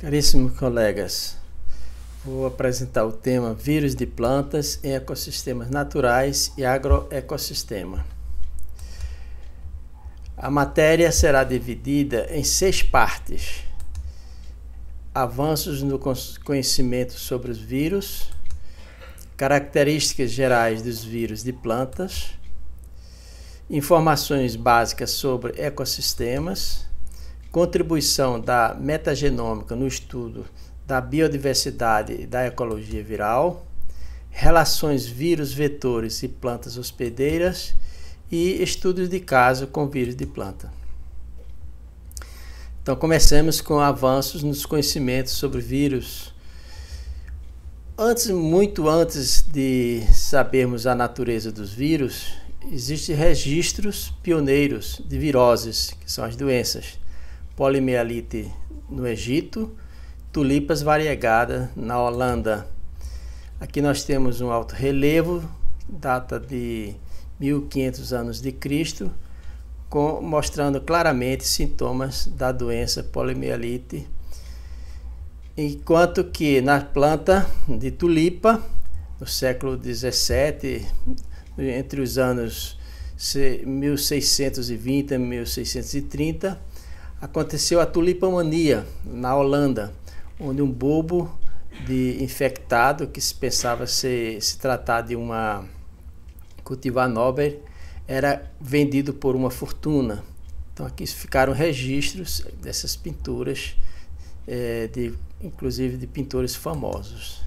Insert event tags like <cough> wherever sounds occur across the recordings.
Caríssimos colegas, vou apresentar o tema Vírus de plantas em ecossistemas naturais e agroecossistema. A matéria será dividida em seis partes: avanços no conhecimento sobre os vírus, características gerais dos vírus de plantas, informações básicas sobre ecossistemas contribuição da metagenômica no estudo da biodiversidade e da ecologia viral, relações vírus, vetores e plantas hospedeiras e estudos de caso com vírus de planta. Então, comecemos com avanços nos conhecimentos sobre vírus. Antes, muito antes de sabermos a natureza dos vírus, existem registros pioneiros de viroses, que são as doenças polimielite no Egito, tulipas variegadas na Holanda. Aqui nós temos um alto relevo, data de 1500 anos de Cristo, com, mostrando claramente sintomas da doença polimielite. Enquanto que na planta de tulipa, no século 17, entre os anos 1620 e 1630, aconteceu a tulipomania na Holanda, onde um bobo de infectado que se pensava se, se tratar de uma cultivar nobre era vendido por uma fortuna. Então aqui ficaram registros dessas pinturas, é, de, inclusive de pintores famosos.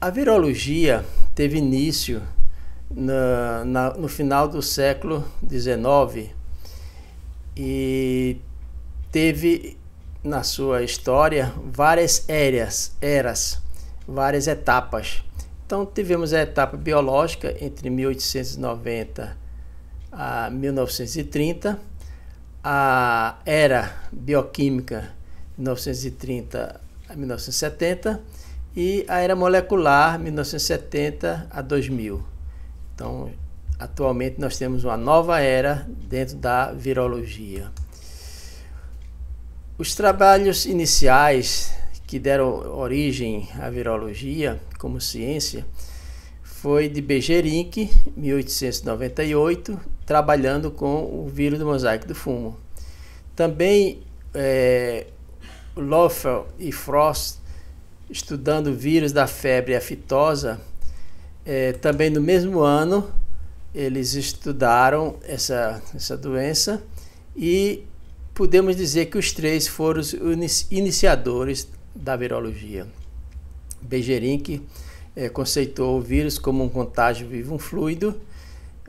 A virologia teve início na, na, no final do século XIX, e teve na sua história várias eras, eras, várias etapas. Então tivemos a etapa biológica entre 1890 a 1930, a era bioquímica 1930 a 1970 e a era molecular 1970 a 2000. Então atualmente nós temos uma nova era dentro da virologia. Os trabalhos iniciais que deram origem à virologia como ciência foi de Bejerink, 1898, trabalhando com o vírus do mosaico do fumo. Também é, e Frost, estudando o vírus da febre aftosa, é, também no mesmo ano, eles estudaram essa, essa doença e podemos dizer que os três foram os iniciadores da virologia. Bejerinck é, eh, conceitou o vírus como um contágio vivo, um fluido.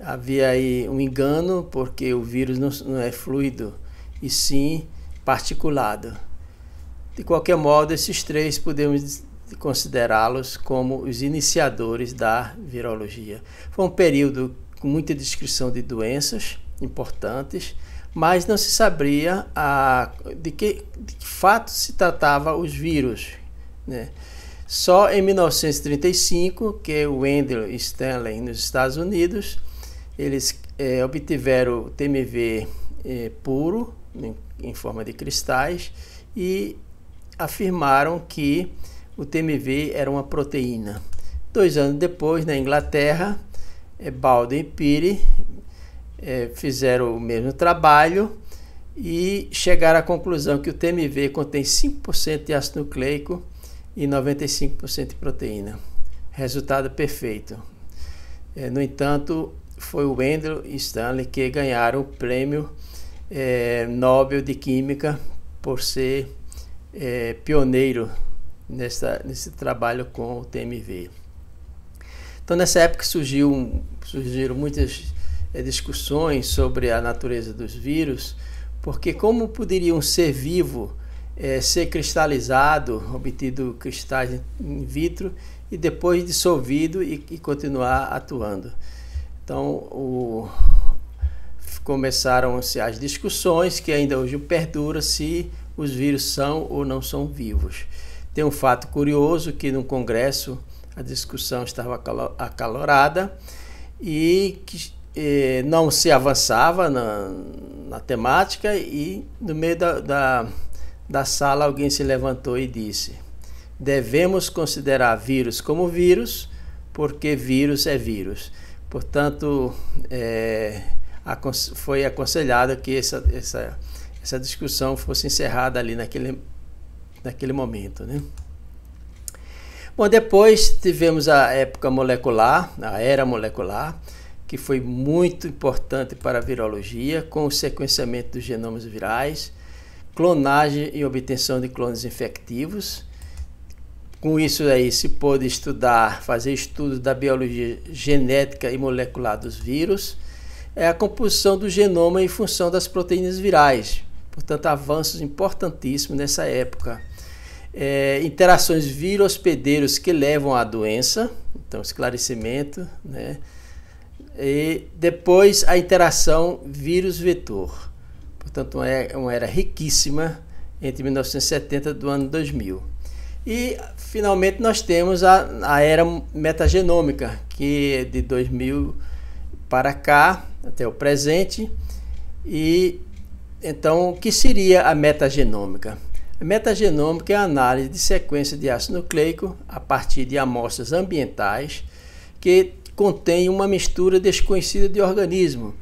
Havia aí um engano, porque o vírus não, não é fluido, e sim particulado. De qualquer modo, esses três podemos considerá-los como os iniciadores da virologia. Foi um período com muita descrição de doenças importantes, mas não se sabia a, ah, de, que, de que fato se tratava os vírus. Né? Só em 1935 que é Wendell Stanley, nos Estados Unidos, eles é, obtiveram o TMV é, eh, puro, em, em forma de cristais, e afirmaram que o TMV era uma proteína. Dois anos depois, na Inglaterra, é balde e Pire é, fizeram o mesmo trabalho e chegaram à conclusão que o TMV contém 5% de ácido nucleico e 95% de proteína. Resultado perfeito. É, no entanto, foi o Wendell e Stanley que ganharam o prêmio é, Nobel de Química por ser é, pioneiro nessa, nesse trabalho com o TMV. Então, nessa época surgiu, surgiram muitas é, discussões sobre a natureza dos vírus, porque como poderia um ser vivo é, ser cristalizado, obtido cristais in vitro, e depois dissolvido e, e continuar atuando? Então, o, começaram-se as discussões, que ainda hoje perdura, se os vírus são ou não são vivos. Tem um fato curioso que no congresso a discussão estava acalorada e que eh, não se avançava na, na, temática e no meio da, da, da sala alguém se levantou e disse devemos considerar vírus como vírus porque vírus é vírus. Portanto, eh, foi aconselhado que essa, essa, essa discussão fosse encerrada ali naquele, naquele momento, né? Bom, depois tivemos a época molecular, a era molecular, que foi muito importante para a virologia, com o sequenciamento dos genomas virais, clonagem e obtenção de clones infectivos. Com isso aí se pôde estudar, fazer estudos da biologia genética e molecular dos vírus, é a composição do genoma em função das proteínas virais. Portanto, avanços importantíssimos nessa época. É, interações vírus hospedeiros que levam à doença, então esclarecimento, né? E depois a interação vírus-vetor. Portanto, uma era, uma era riquíssima entre 1970 do ano 2000. E finalmente nós temos a, a era metagenômica, que é de 2000 para cá, até o presente. E então, o que seria a metagenômica? Metagenômica é a análise de sequência de ácido nucleico a partir de amostras ambientais que contém uma mistura desconhecida de organismos,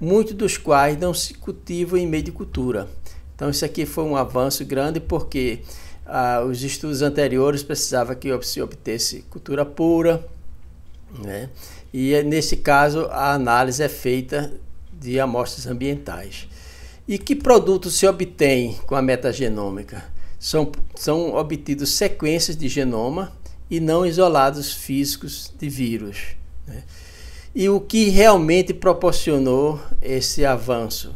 muitos dos quais não se cultivam em meio de cultura. Então isso aqui foi um avanço grande porque ah, os estudos anteriores precisava que se obtesse cultura pura, né? e nesse caso a análise é feita de amostras ambientais. E que produto se obtém com a metagenômica? São, são obtidos sequências de genoma e não isolados físicos de vírus. Né? E o que realmente proporcionou esse avanço?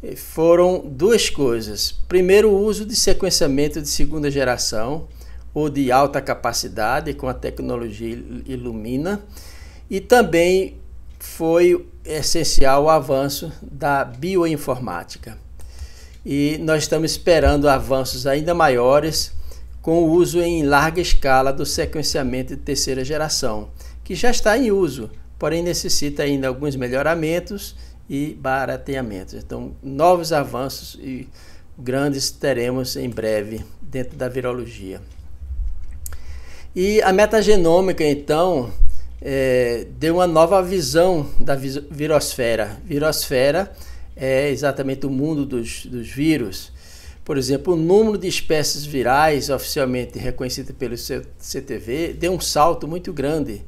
Eh, foram duas coisas. Primeiro, o uso de sequenciamento de segunda geração ou de alta capacidade com a tecnologia Illumina e também foi essencial o avanço da bioinformática. E nós estamos esperando avanços ainda maiores com o uso em larga escala do sequenciamento de terceira geração, que já está em uso, porém necessita ainda alguns melhoramentos e barateamentos. Então, novos avanços e grandes teremos em breve dentro da virologia. E a metagenômica, então, é, deu uma nova visão da virosfera. Virosfera é exatamente o mundo dos, dos vírus. Por exemplo, o número de espécies virais oficialmente reconhecidas pelo CTV deu um salto muito grande.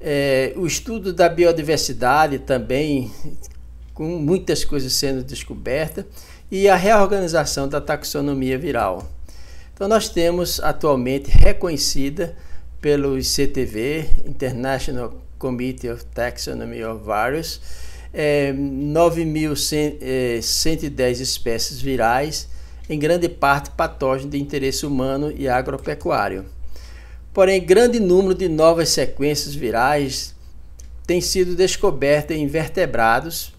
É, o estudo da biodiversidade também, com muitas coisas sendo descobertas, e a reorganização da taxonomia viral. Então, nós temos atualmente reconhecida pelo ICTV, International Committee of Taxonomy of Virus, é, 9.110 é, espécies virais, em grande parte patógenos de interesse humano e agropecuário. Porém, grande número de novas sequências virais têm sido descobertas em vertebrados,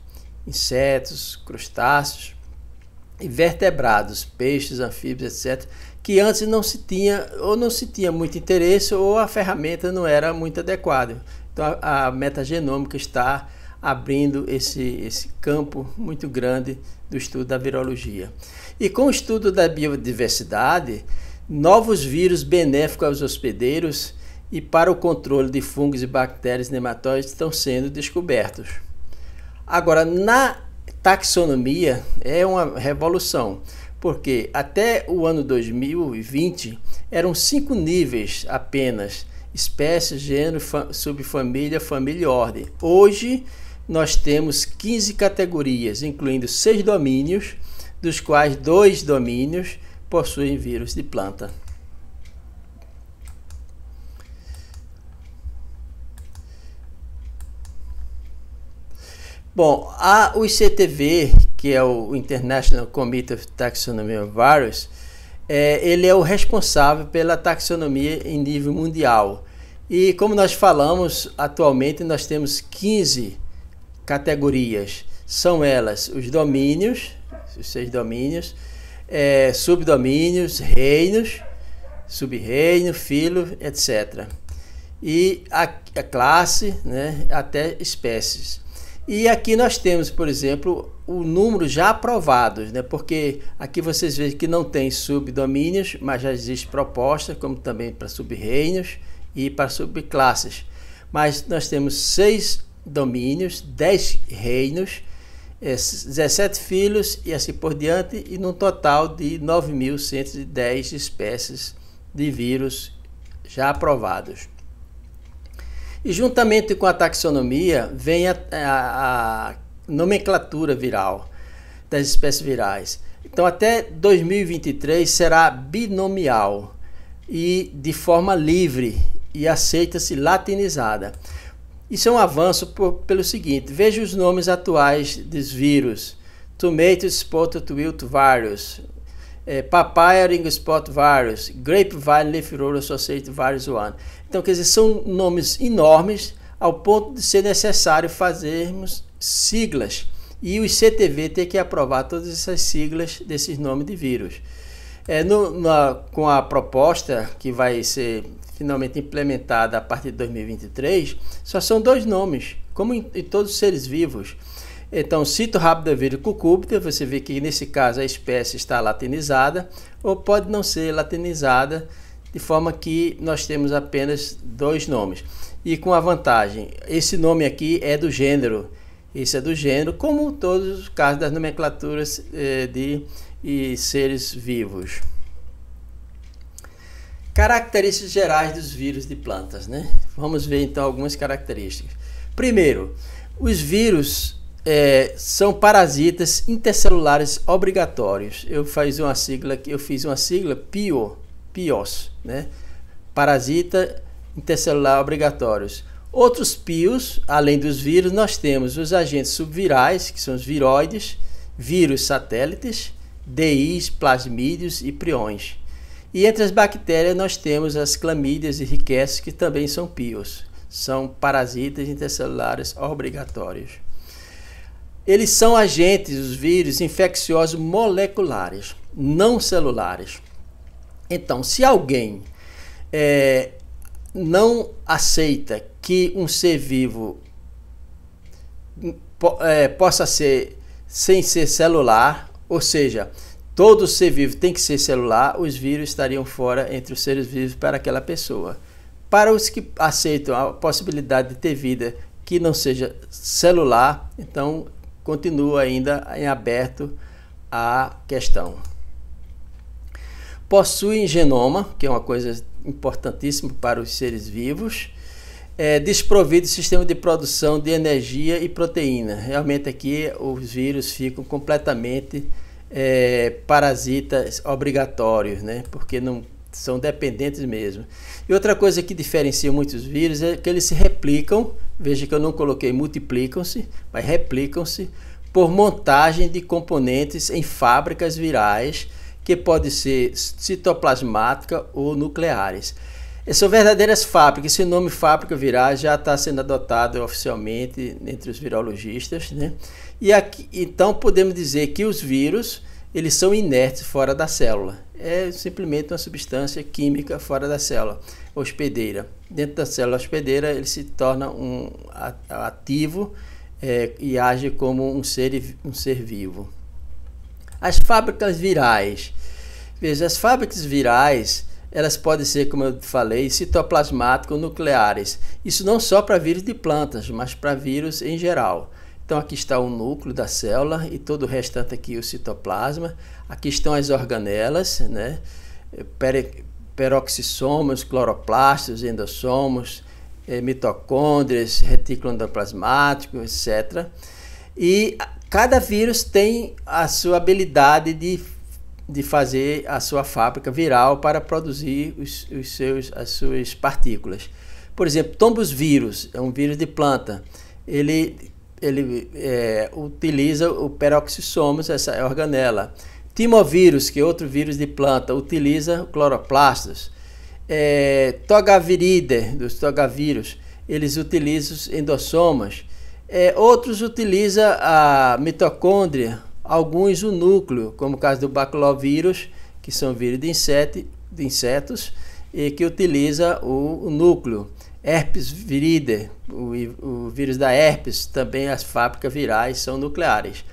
insetos, crustáceos, e vertebrados, peixes, anfíbios, etc., que antes não se tinha, ou não se tinha muito interesse, ou a ferramenta não era muito adequada. Então a, a metagenômica está abrindo esse, esse campo muito grande do estudo da virologia. E com o estudo da biodiversidade, novos vírus benéficos aos hospedeiros e para o controle de fungos e bactérias nematóides estão sendo descobertos. Agora, na taxonomia, é uma revolução porque até o ano 2020 eram cinco níveis apenas: espécie, gênero, subfamília, família e ordem. Hoje nós temos 15 categorias, incluindo seis domínios, dos quais dois domínios possuem vírus de planta. Bom, há os CTV que é o International Committee of Taxonomy of Virus, é, ele é o responsável pela taxonomia em nível mundial. E como nós falamos, atualmente nós temos 15 categorias. São elas os domínios, os seis domínios, é, subdomínios, reinos, subreino, filo, etc. E a, a classe, né, até espécies. E aqui nós temos, por exemplo, o número já aprovados, né? porque aqui vocês veem que não tem subdomínios, mas já existe proposta, como também para subreinos e para subclasses. Mas nós temos seis domínios, dez reinos, 17 é, filhos e assim por diante, e num total de 9.110 espécies de vírus já aprovados. E juntamente com a taxonomia vem a, a, a nomenclatura viral das espécies virais. Então, até 2023 será binomial e de forma livre e aceita-se latinizada. Isso é um avanço por, pelo seguinte: veja os nomes atuais dos vírus: Tomato spotted wilt virus, é, Papaya ring spot virus, Grapevine leaf roller virus 1. Então, quer dizer, são nomes enormes ao ponto de ser necessário fazermos siglas e o ICTV ter que aprovar todas essas siglas desses nomes de vírus. É, no, na, com a proposta que vai ser finalmente implementada a partir de 2023, só são dois nomes, como em, em todos os seres vivos. Então, cito rápido vírus cucúbita, você vê que nesse caso a espécie está latinizada, ou pode não ser latinizada, de forma que nós temos apenas dois nomes. E com a vantagem, esse nome aqui é do gênero, isso é do gênero, como todos os casos das nomenclaturas eh, de e seres vivos. Características gerais dos vírus de plantas, né? Vamos ver então algumas características. Primeiro, os vírus é, são parasitas intercelulares obrigatórios. Eu fiz uma sigla que eu fiz uma sigla PIO, pios, né? parasita intercelular obrigatórios. Outros pios, além dos vírus, nós temos os agentes subvirais, que são os viroides, vírus satélites, DIs, plasmídeos e priões. E entre as bactérias nós temos as clamídias e riquezas, que também são pios, são parasitas intercelulares obrigatórios. Eles são agentes, os vírus, infecciosos moleculares, não celulares. Então, se alguém é, não aceita que um ser vivo po é, possa ser sem ser celular, ou seja, todo ser vivo tem que ser celular, os vírus estariam fora entre os seres vivos para aquela pessoa. Para os que aceitam a possibilidade de ter vida que não seja celular, então continua ainda em aberto a questão possuem genoma, que é uma coisa importantíssima para os seres vivos, é, desprovido de sistema de produção de energia e proteína. Realmente aqui os vírus ficam completamente é, parasitas obrigatórios, né? porque não são dependentes mesmo. E outra coisa que diferencia muitos vírus é que eles se replicam, veja que eu não coloquei multiplicam-se, mas replicam-se por montagem de componentes em fábricas virais que pode ser citoplasmática ou nucleares. São verdadeiras fábricas. Esse nome fábrica viral já está sendo adotado oficialmente entre os virologistas, né? E aqui, então podemos dizer que os vírus eles são inertes fora da célula. É simplesmente uma substância química fora da célula hospedeira. Dentro da célula hospedeira ele se torna um ativo é, e age como um ser, um ser vivo. As fábricas virais. Veja, as fábricas virais, elas podem ser, como eu falei, citoplasmáticas ou nucleares. Isso não só para vírus de plantas, mas para vírus em geral. Então aqui está o núcleo da célula e todo o restante aqui o citoplasma. Aqui estão as organelas, né? Per peroxissomos, cloroplastos, endossomos, eh, mitocôndrias, retículo endoplasmático, etc. E cada vírus tem a sua habilidade de, de fazer a sua fábrica viral para produzir os, os seus, as suas partículas. Por exemplo, tombos vírus, é um vírus de planta. Ele, ele é, utiliza o peroxisomos, essa organela. Timovírus, que é outro vírus de planta, utiliza cloroplastos. É, togaviridae, dos togavírus, eles utilizam os endossomas. É, outros utilizam a mitocôndria, alguns o núcleo, como o caso do baculovírus, que são vírus de, inseto, de insetos, e que utiliza o, o núcleo. Herpes viridae, o, o, vírus da herpes, também as fábricas virais são nucleares.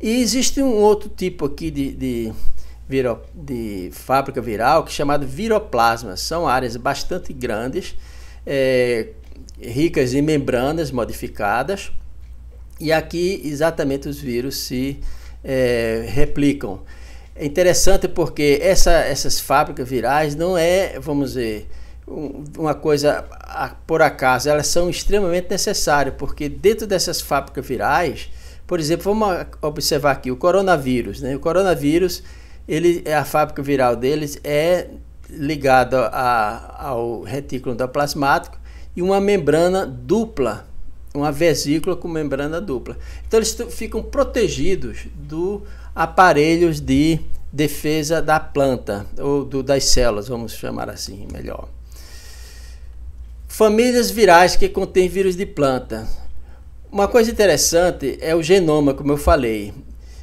E existe um outro tipo aqui de, de, viro, de fábrica viral, que é chamado viroplasma. São áreas bastante grandes, é, ricas em membranas modificadas, e aqui exatamente os vírus se é, replicam. É interessante porque essa, essas fábricas virais não é, vamos dizer, um, uma coisa a, por acaso, elas são extremamente necessárias, porque dentro dessas fábricas virais, por exemplo, vamos observar aqui o coronavírus, né? O coronavírus, ele, a fábrica viral deles é ligada ao retículo endoplasmático, e uma membrana dupla, uma vesícula com membrana dupla. Então eles ficam protegidos do aparelhos de defesa da planta ou do, das células, vamos chamar assim melhor. Famílias virais que contêm vírus de planta. Uma coisa interessante é o genoma, como eu falei.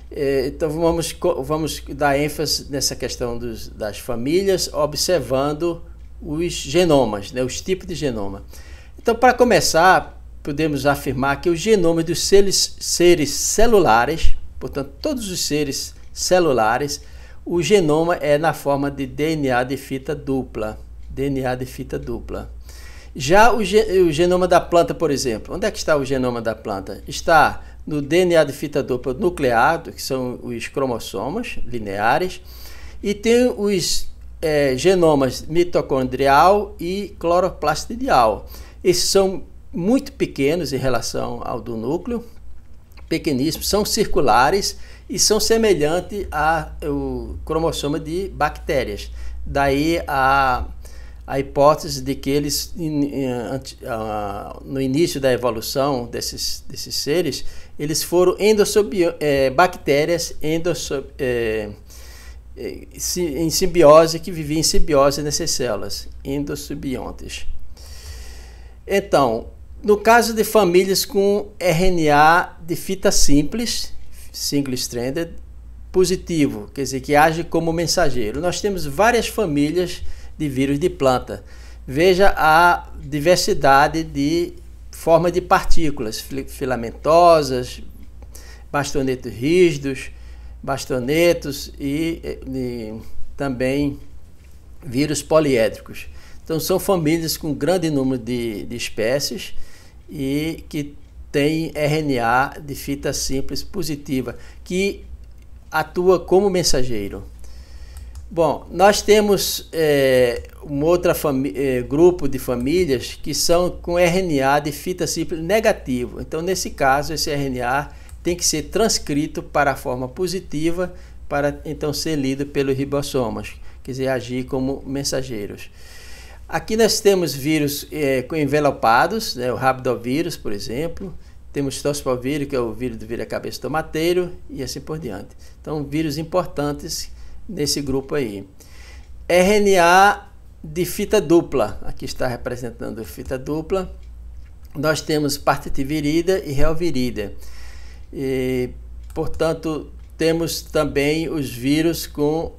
É, então vamos, vamos dar ênfase nessa questão dos, das famílias, observando os genomas, né, os tipos de genoma. Então, para começar, podemos afirmar que os genomas dos seres, seres celulares, portanto, todos os seres celulares, o genoma é na forma de DNA de fita dupla. DNA de fita dupla. Já o, o, genoma da planta, por exemplo, onde é que está o genoma da planta? Está no DNA de fita dupla nucleado, que são os cromossomos lineares, e tem os é, genomas mitocondrial e cloroplastidial. Esses são muito pequenos em relação ao do núcleo, pequeníssimos, são circulares e são semelhantes ao cromossoma de bactérias. Daí a, a hipótese de que eles, no início da evolução desses, desses seres, eles foram endossobi, é, bactérias endossobi, é, eh, em simbiose, que vivia em simbiose nessas células, endossubiontes. Então, no caso de famílias com RNA de fita simples, single-stranded, positivo, quer dizer, que age como mensageiro, nós temos várias famílias de vírus de planta. Veja a diversidade de forma de partículas filamentosas, bastonetos rígidos, bastonetos e, e também vírus poliédricos. Então, são famílias com grande número de, de espécies e que têm RNA de fita simples positiva, que atua como mensageiro. Bom, nós temos é, um outro é, grupo de famílias que são com RNA de fita simples negativo. Então, nesse caso, esse RNA tem que ser transcrito para a forma positiva para então ser lido pelos ribossomas, quer dizer, agir como mensageiros. Aqui nós temos vírus é, envelopados, né, o rabdovírus, por exemplo, temos tospovírus, que é o vírus do vira-cabeça tomateiro, e assim por diante. Então, vírus importantes nesse grupo aí. RNA de fita dupla, aqui está representando fita dupla. Nós temos partitivirida e reovirida. virida e, portanto, temos também os vírus com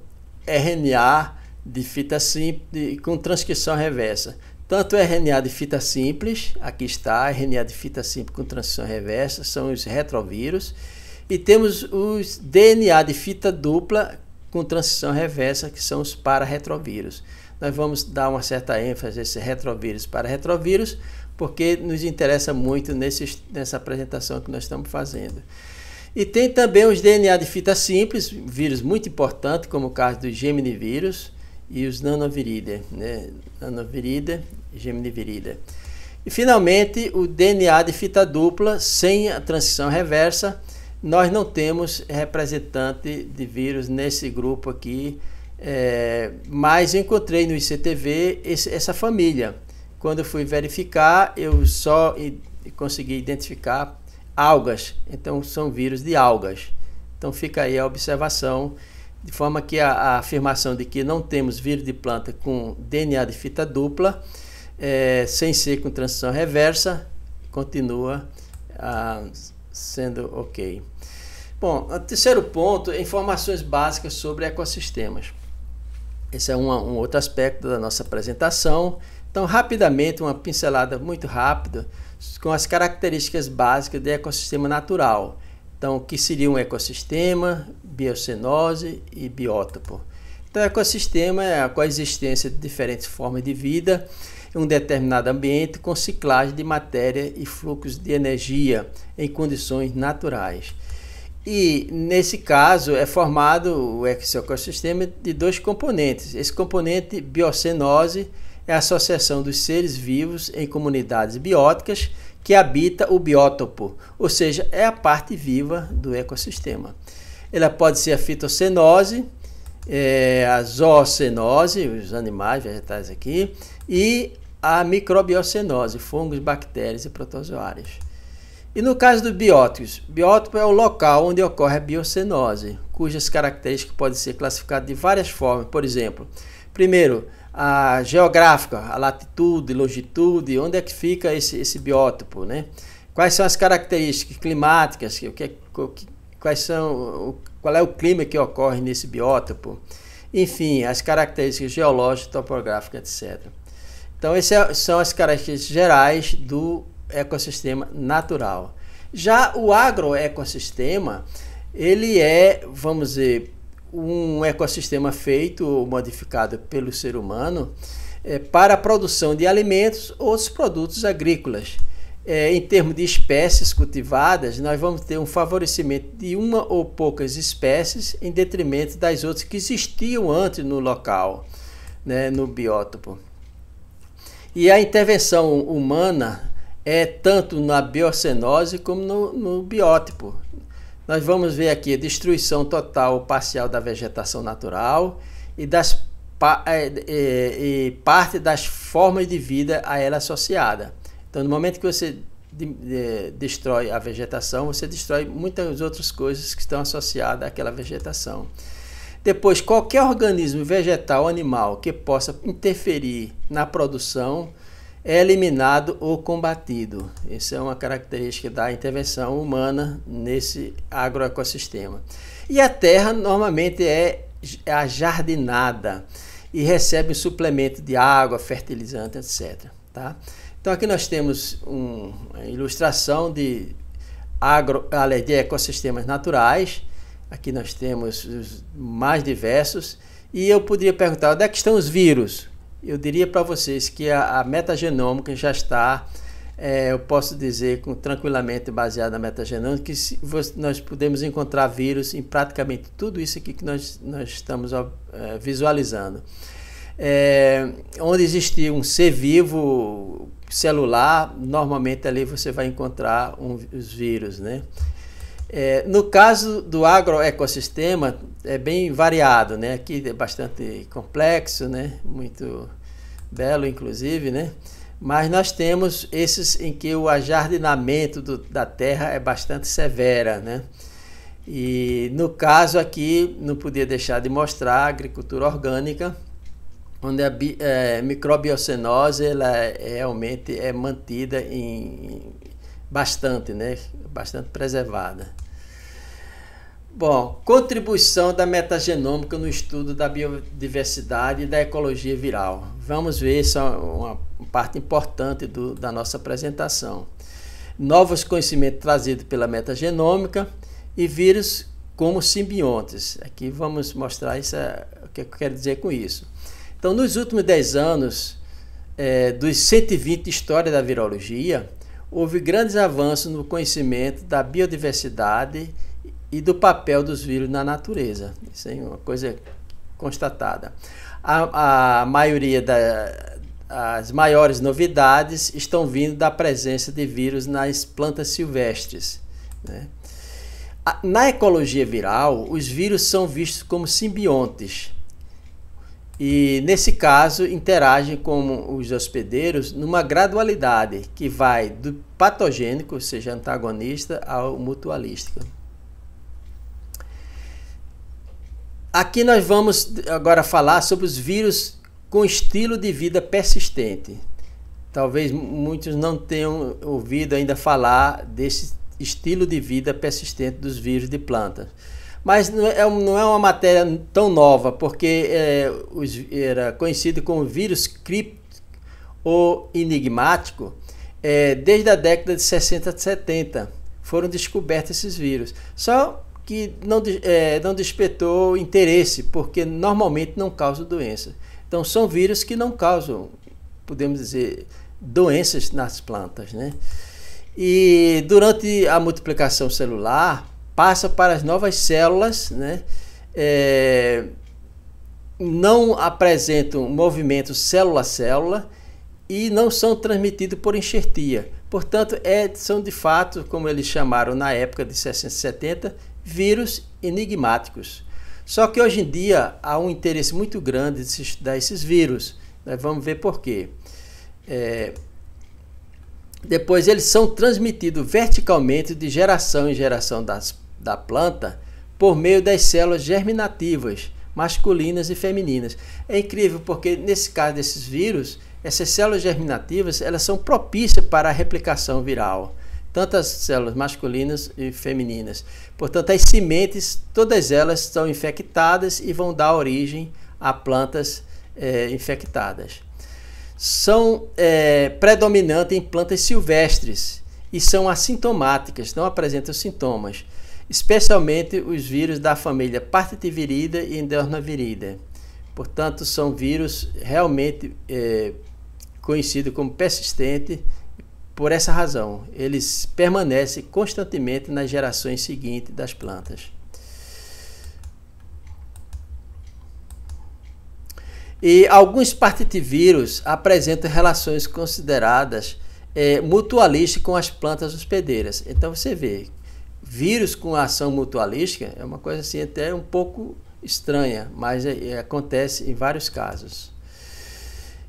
RNA de fita simples, com transcrição reversa. Tanto RNA de fita simples, aqui está, RNA de fita simples com transcrição reversa, são os retrovírus. E temos os DNA de fita dupla com transição reversa, que são os para retrovírus. Nós vamos dar uma certa ênfase a esse retrovírus para retrovírus, porque nos interessa muito nesse, nessa apresentação que nós estamos fazendo. E tem também os DNA de fita simples, vírus muito importante, como o caso do geminivírus e os nanovirida, né? Nanovirida e geminivirida. E finalmente, o DNA de fita dupla sem a transição reversa. Nós não temos representante de vírus nesse grupo aqui, é, mas encontrei no ICTV esse, essa família. Quando eu fui verificar, eu só consegui identificar algas. Então, são vírus de algas. Então, fica aí a observação, de forma que a, a afirmação de que não temos vírus de planta com DNA de fita dupla, é, sem ser com transição reversa, continua ah, sendo ok. Bom, o terceiro ponto, informações básicas sobre ecossistemas. Esse é um, um outro aspecto da nossa apresentação. Então, rapidamente, uma pincelada muito rápida com as características básicas do ecossistema natural. Então, o que seria um ecossistema, biocenose e biótopo. Então, ecossistema é a coexistência de diferentes formas de vida em um determinado ambiente com ciclagem de matéria e fluxos de energia em condições naturais. E nesse caso é formado o ecossistema de dois componentes. Esse componente biocenose, é a associação dos seres vivos em comunidades bióticas que habita o biótopo, ou seja, é a parte viva do ecossistema. Ela pode ser a fitocenose, é, a zoocenose, os animais vegetais aqui, e a microbiocenose, fungos, bactérias e protozoários. E no caso dos bióticos, biótipo é o local onde ocorre a biocenose, cujas características podem ser classificadas de várias formas. Por exemplo, primeiro, a geográfica, a latitude, longitude, onde é que fica esse, esse biótipo, né? Quais são as características climáticas, que, é, quais são, qual é o clima que ocorre nesse biótipo, enfim, as características geológicas, topográficas, etc. Então, essas é, são as características gerais do ecossistema natural. Já o agroecossistema, ele é, vamos dizer, um ecossistema feito ou modificado pelo ser humano é, para a produção de alimentos ou outros produtos agrícolas. É, em termos de espécies cultivadas, nós vamos ter um favorecimento de uma ou poucas espécies em detrimento das outras que existiam antes no local, né, no biótopo. E a intervenção humana é tanto na biocenose como no, no biótipo. Nós vamos ver aqui a destruição total ou parcial da vegetação natural e, das, e, é, é, e parte das formas de vida a ela associada. Então, no momento que você de, de, destrói a vegetação, você destrói muitas outras coisas que estão associadas àquela vegetação. Depois, qualquer organismo vegetal ou animal que possa interferir na produção é eliminado ou combatido. Essa é uma característica da intervenção humana nesse agroecossistema. E a terra normalmente é ajardinada e recebe um suplemento de água, fertilizante, etc. Tá? Então aqui nós temos uma ilustração de, agro, de ecossistemas naturais. Aqui nós temos os mais diversos. E eu poderia perguntar, onde é que estão os vírus? eu diria para vocês que a, a metagenômica já está, é, eu posso dizer com, tranquilamente baseada na metagenômica, que se, nós podemos encontrar vírus em praticamente tudo isso aqui que nós, nós estamos ó, é, visualizando. É, onde existe um ser vivo celular, normalmente ali você vai encontrar um, os vírus, né? É, no caso do agroecossistema, é bem variado, né? Aqui é bastante complexo, né? Muito belo, inclusive, né? Mas nós temos esses em que o ajardinamento do, da terra é bastante severa, né? E no caso aqui, não podia deixar de mostrar a agricultura orgânica, onde a é, microbiocenose ela é, realmente é mantida em, bastante, né? Bastante preservada. Bom, contribuição da metagenômica no estudo da biodiversidade e da ecologia viral. Vamos ver, isso é uma parte importante do, da nossa apresentação. Novos conhecimentos trazidos pela metagenômica e vírus como simbiontes. Aqui vamos mostrar isso, é, o que eu quero dizer com isso. Então, nos últimos 10 anos, é, dos 120 histórias da virologia, houve grandes avanços no conhecimento da biodiversidade e do papel dos vírus na natureza. Isso é uma coisa constatada. A, a maioria das da, maiores novidades estão vindo da presença de vírus nas plantas silvestres. Né? Na ecologia viral, os vírus são vistos como simbiontes e nesse caso interagem com os hospedeiros numa gradualidade que vai do patogênico, ou seja, antagonista, ao mutualístico. Aqui nós vamos agora falar sobre os vírus com estilo de vida persistente. Talvez muitos não tenham ouvido ainda falar desse estilo de vida persistente dos vírus de plantas. Mas não é, é não é uma matéria tão nova, porque é, os, era conhecido como vírus cripto ou enigmático é, desde a década de 60 e 70. Foram descobertos esses vírus. Só que não, é, não despertou interesse, porque normalmente não causam doenças. Então, são vírus que não causam, podemos dizer, doenças nas plantas. Né? E durante a multiplicação celular, passa para as novas células, né? É, não apresentam movimento célula a célula e não são transmitidos por enxertia. Portanto, é, são de fato, como eles chamaram na época de 670, vírus enigmáticos. Só que hoje em dia há um interesse muito grande de se estudar esses vírus. Né? Vamos ver por quê. É, depois eles são transmitidos verticalmente de geração em geração das, da planta por meio das células germinativas masculinas e femininas. É incrível porque nesse caso desses vírus, essas células germinativas, elas são propícias para a replicação viral, tanto as células masculinas e femininas. Portanto, as sementes, todas elas são infectadas e vão dar origem a plantas é, infectadas. São é, predominantes em plantas silvestres e são assintomáticas, não apresentam sintomas especialmente os vírus da família Partitivirida e Endornavirida. Portanto, são vírus realmente é, conhecidos como persistentes por essa razão. Eles permanecem constantemente nas gerações seguintes das plantas. E alguns partitivírus apresentam relações consideradas é, mutualistas com as plantas hospedeiras. Então você vê vírus com ação mutualística é uma coisa assim até um pouco estranha, mas é, é, acontece em vários casos.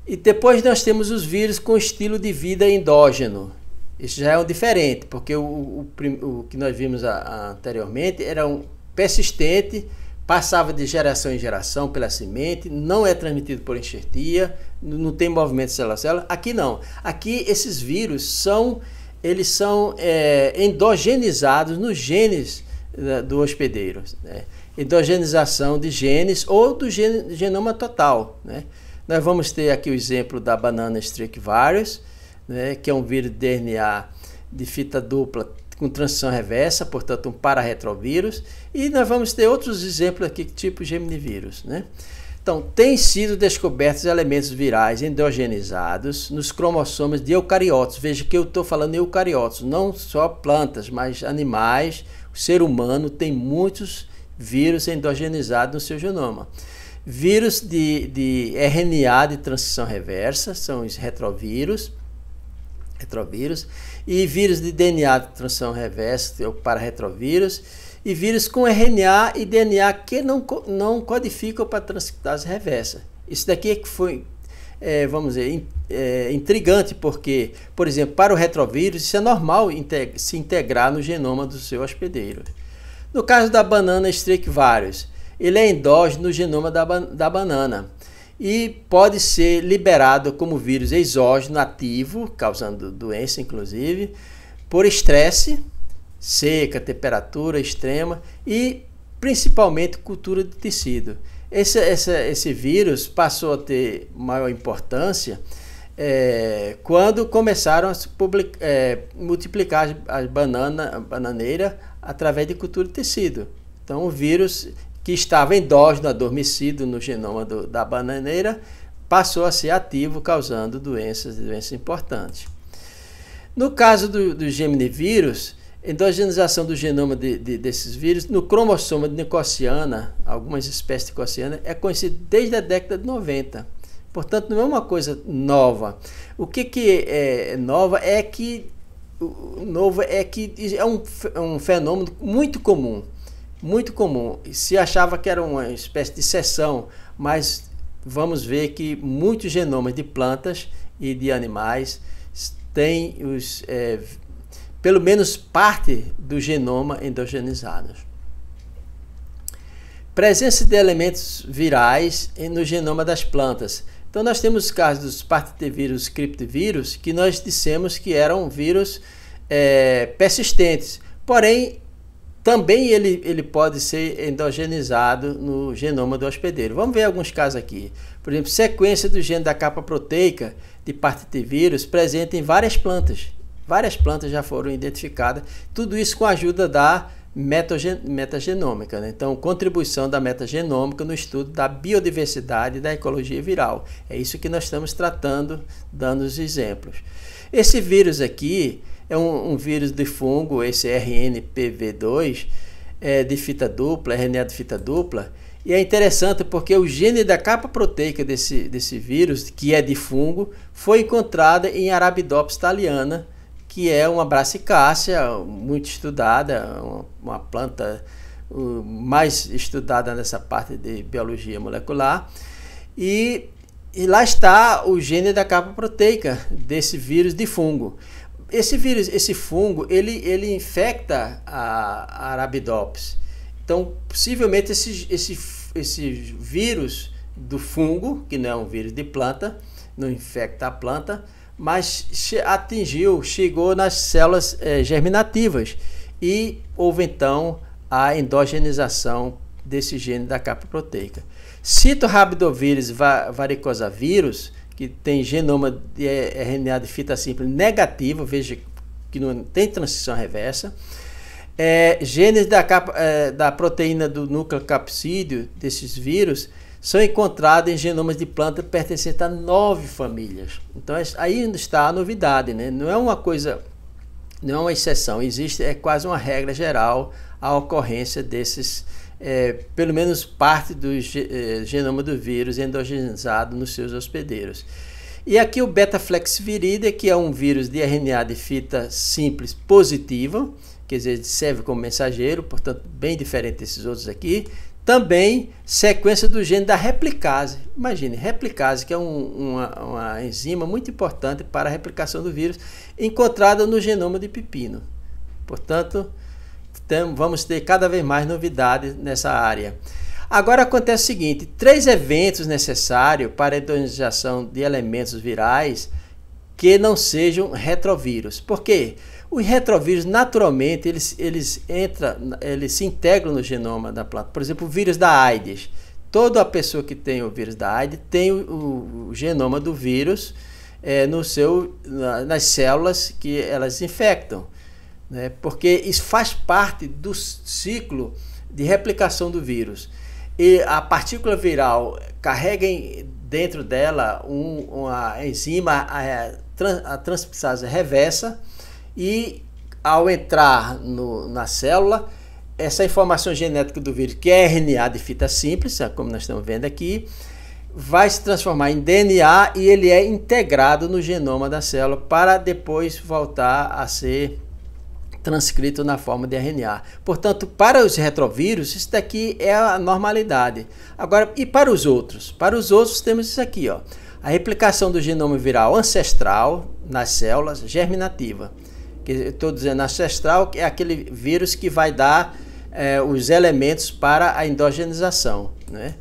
E depois nós temos os vírus com estilo de vida endógeno. Isso já é um diferente, porque o, o, o que nós vimos a, a anteriormente era um persistente, passava de geração em geração pela semente, não é transmitido por enxertia, não tem movimento célula-célula. Aqui não. Aqui esses vírus são eles são é, endogenizados nos genes né, do hospedeiro. Né? Endogenização de genes ou do gen, genoma total. Né? Nós vamos ter aqui o exemplo da banana streak virus, né? que é um vírus de DNA de fita dupla com transição reversa, portanto um pararetrovírus. E nós vamos ter outros exemplos aqui, tipo geminivírus. Né? Então, têm sido descobertos elementos virais endogenizados nos cromossomos de eucariotos. Veja que eu estou falando eucariotos, não só plantas, mas animais. O ser humano tem muitos vírus endogenizados no seu genoma. Vírus de, de RNA de transição reversa, são os retrovírus, retrovírus, e vírus de DNA de transição reversa, para retrovírus e vírus com RNA e DNA que não, não codificam para transcriptase reversa. Isso daqui é foi, é, vamos dizer, in, é, intrigante, porque, por exemplo, para o retrovírus, isso é normal integ se integrar no genoma do seu hospedeiro. No caso da banana Stricvirus, ele é endógeno no genoma da, ba da banana e pode ser liberado como vírus exógeno ativo, causando doença, inclusive, por estresse seca, temperatura extrema e principalmente cultura de tecido. Esse, esse, esse vírus passou a ter maior importância é, quando começaram a é, multiplicar as, as banana, bananeira através de cultura de tecido. Então, o vírus que estava endógeno, adormecido no genoma do, da bananeira, passou a ser ativo, causando doenças, doenças importantes. No caso do, do vírus, endogenização do genoma de, de, desses vírus no cromossoma de Nicotiana, algumas espécies de Nicotiana, é conhecido desde a década de 90. Portanto, não é uma coisa nova. O que, que é, é nova é que novo é que é um, é um fenômeno muito comum, muito comum. Se achava que era uma espécie de exceção mas vamos ver que muitos genomas de plantas e de animais têm os é, pelo menos parte do genoma endogenizado. Presença de elementos virais no genoma das plantas. Então nós temos os casos dos partitevírus criptovírus que nós dissemos que eram vírus é, persistentes. Porém, também ele, ele pode ser endogenizado no genoma do hospedeiro. Vamos ver alguns casos aqui. Por exemplo, sequência do gene da capa proteica de partitevírus presente em várias plantas. Várias plantas já foram identificadas, tudo isso com a ajuda da metagenômica, né? então contribuição da metagenômica no estudo da biodiversidade e da ecologia viral. É isso que nós estamos tratando, dando os exemplos. Esse vírus aqui é um, um vírus de fungo, esse RNPV2, é, de fita dupla, RNA de fita dupla, e é interessante porque o gene da capa proteica desse, desse vírus, que é de fungo, foi encontrada em Arabidopsis thaliana, que é uma brassicácea muito estudada, uma planta uh, mais estudada nessa parte de biologia molecular. E, e lá está o gene da capa proteica desse vírus de fungo. Esse vírus, esse fungo, ele, ele infecta a, a Arabidopsis. Então, possivelmente, esse, esse, esse vírus do fungo, que não é um vírus de planta, não infecta a planta, mas atingiu, chegou nas células é, germinativas e houve então a endogenização desse gene da capa proteica. Citorhabidovírus varicosavírus, que tem genoma de é, RNA de fita simples negativo, veja que não tem transição reversa, é, genes da, capa, é, da proteína do núcleo capsídeo desses vírus são encontrados em genomas de plantas pertencentes a nove famílias. Então é, aí está a novidade, né? Não é uma coisa, não é uma exceção, existe, é quase uma regra geral a ocorrência desses, é, pelo menos parte do é, genoma do vírus endogenizado nos seus hospedeiros. E aqui o beta-flexvirida, que é um vírus de RNA de fita simples positiva, quer dizer, serve como mensageiro, portanto, bem diferente desses outros aqui. Também sequência do gene da replicase. Imagine, replicase, que é um, uma, uma enzima muito importante para a replicação do vírus, encontrada no genoma de pepino. Portanto, tem, vamos ter cada vez mais novidades nessa área. Agora acontece o seguinte: três eventos necessários para a endogenização de elementos virais que não sejam retrovírus. Por quê? Os retrovírus, naturalmente, eles, eles, entram, eles se integram no genoma da planta. Por exemplo, o vírus da AIDS. Toda pessoa que tem o vírus da AIDS tem o, o genoma do vírus é, no seu, na, nas células que elas infectam. Né? Porque isso faz parte do ciclo de replicação do vírus. E a partícula viral carrega em, dentro dela um, uma enzima, a, a reversa, e ao entrar no, na célula, essa informação genética do vírus, que é RNA de fita simples, como nós estamos vendo aqui, vai se transformar em DNA e ele é integrado no genoma da célula para depois voltar a ser transcrito na forma de RNA. Portanto, para os retrovírus, isso daqui é a normalidade. Agora, e para os outros? Para os outros temos isso aqui, ó. A replicação do genoma viral ancestral nas células germinativa que estou dizendo ancestral, que é aquele vírus que vai dar é, os elementos para a endogenização. Né?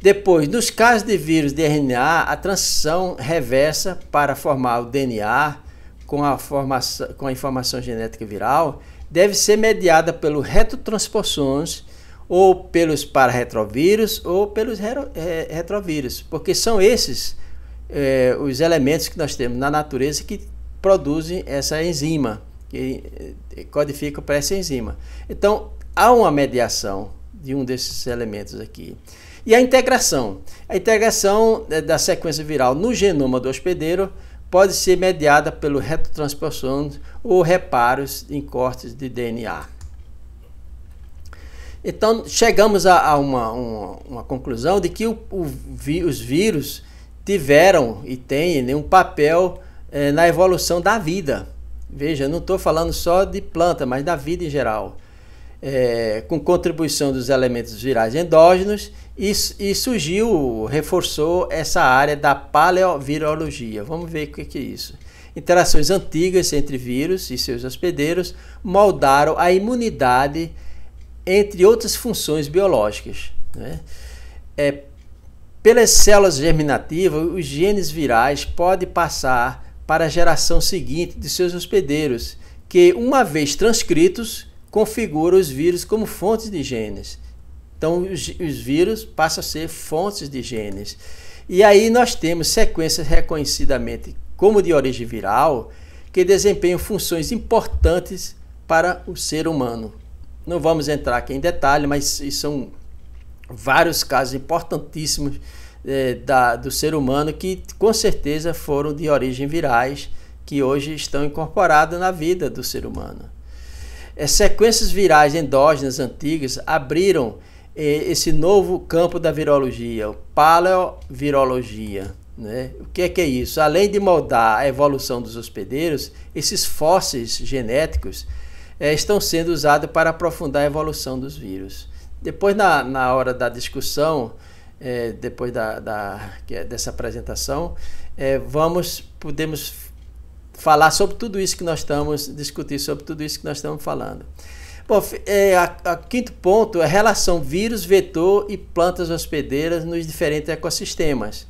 Depois, nos casos de vírus de RNA, a transição reversa para formar o DNA com a, formação, com a informação genética viral deve ser mediada pelos retrotransposons ou pelos pararetrovírus ou pelos é, retrovírus, porque são esses é, os elementos que nós temos na natureza que produzem essa enzima, que eh, codifica para essa enzima. Então, há uma mediação de um desses elementos aqui. E a integração. A integração eh, da sequência viral no genoma do hospedeiro pode ser mediada pelo retrotransposição ou reparos em cortes de DNA. Então, chegamos a, a uma, uma, uma, conclusão de que o, o, os vírus tiveram e têm né, um papel é, na evolução da vida. Veja, não estou falando só de planta, mas da vida em geral. É, com contribuição dos elementos virais endógenos e, e, surgiu, reforçou essa área da paleovirologia. Vamos ver o que, é isso. Interações antigas entre vírus e seus hospedeiros moldaram a imunidade, entre outras funções biológicas. Né? É, pelas células germinativas, os genes virais podem passar para a geração seguinte de seus hospedeiros, que, uma vez transcritos, configuram os vírus como fontes de genes. Então, os, os vírus passam a ser fontes de genes. E aí nós temos sequências reconhecidamente como de origem viral, que desempenham funções importantes para o ser humano. Não vamos entrar aqui em detalhe, mas são vários casos importantíssimos é, da, do ser humano que com certeza foram de origem virais que hoje estão incorporadas na vida do ser humano. É, sequências virais endógenas antigas abriram é, esse novo campo da virologia, o paleovirologia. Né? O que é, que é isso? Além de moldar a evolução dos hospedeiros, esses fósseis genéticos é, estão sendo usados para aprofundar a evolução dos vírus. Depois, na, na hora da discussão, é, depois da, da é dessa apresentação, é, vamos podemos falar sobre tudo isso que nós estamos discutir sobre tudo isso que nós estamos falando. Bom, é, a, a, quinto ponto é a relação vírus, vetor e plantas hospedeiras nos diferentes ecossistemas.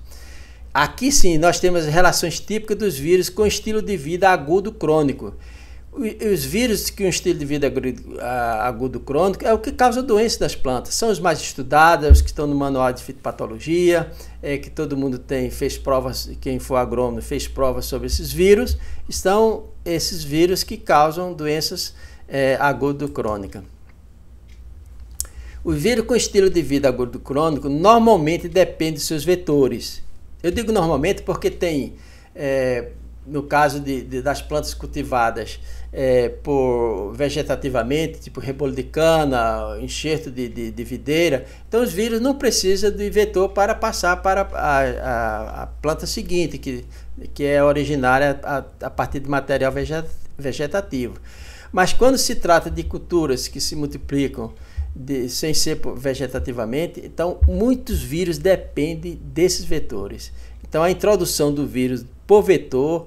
Aqui sim nós temos relações típicas dos vírus com estilo de vida agudo crônico os vírus que um estilo de vida agudo crônico é o que causa doença das plantas. São os mais estudados, os que estão no manual de fitopatologia, é, que todo mundo tem, fez provas, quem for agrônomo fez provas sobre esses vírus. Estão esses vírus que causam doenças é, agudo crônica. O vírus com estilo de vida agudo crônico normalmente depende dos seus vetores. Eu digo normalmente porque tem, é, no caso de, de, das plantas cultivadas, é, por vegetativamente, tipo rebolo de cana, enxerto de, de, de, videira. Então os vírus não precisam de vetor para passar para a, a, a planta seguinte, que, que é originária a, a partir de material vegetativo. Mas quando se trata de culturas que se multiplicam de, sem ser vegetativamente, então muitos vírus dependem desses vetores. Então a introdução do vírus por vetor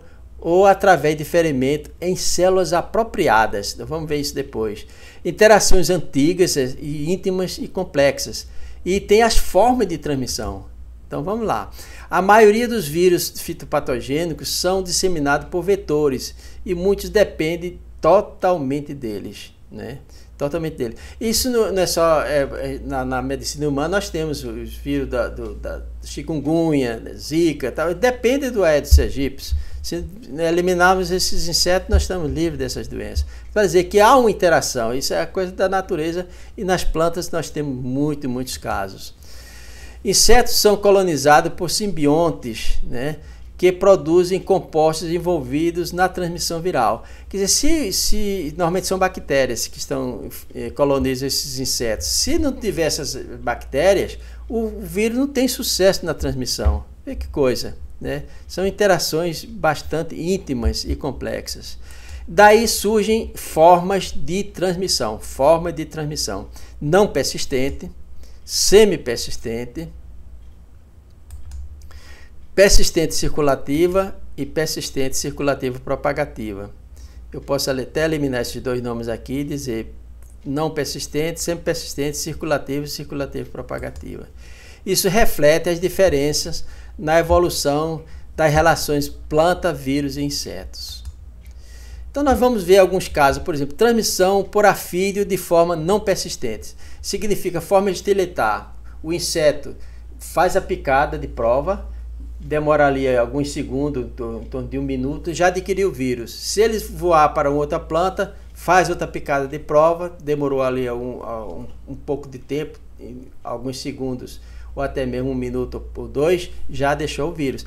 ou através de ferimento em células apropriadas. Então, vamos ver isso depois. Interações antigas e íntimas e complexas. E tem as formas de transmissão. Então vamos lá. A maioria dos vírus fitopatogênicos são disseminados por vetores e muitos dependem totalmente deles, né? Totalmente deles. Isso não é só é, é, na, na, medicina humana, nós temos os vírus da, do, da chikungunya, da né, zika, tal. depende do Aedes aegypti se né, eliminarmos esses insetos, nós estamos livres dessas doenças. Quer dizer que há uma interação, isso é coisa da natureza e nas plantas nós temos muito, muitos casos. Insetos são colonizados por simbiontes, né? que produzem compostos envolvidos na transmissão viral. Quer dizer, se, se normalmente são bactérias que estão eh, colonizam esses insetos, se não tivesse essas bactérias, o vírus não tem sucesso na transmissão. Vê que coisa. Né? São interações bastante íntimas e complexas. Daí surgem formas de transmissão, forma de transmissão não persistente, semi-persistente, persistente circulativa e persistente circulativa propagativa. Eu posso até eliminar esses dois nomes aqui e dizer não persistente, semi-persistente, circulativa e circulativa propagativa. Isso reflete as diferenças na evolução das relações planta, vírus e insetos. Então nós vamos ver alguns casos, por exemplo, transmissão por afídeo de forma não persistente. Significa forma de deletar. O inseto faz a picada de prova, demora ali alguns segundos, em torno de um minuto, já adquiriu o vírus. Se ele voar para outra planta, faz outra picada de prova, demorou ali um, um pouco de tempo, alguns segundos, ou até mesmo um minuto ou dois, já deixou o vírus.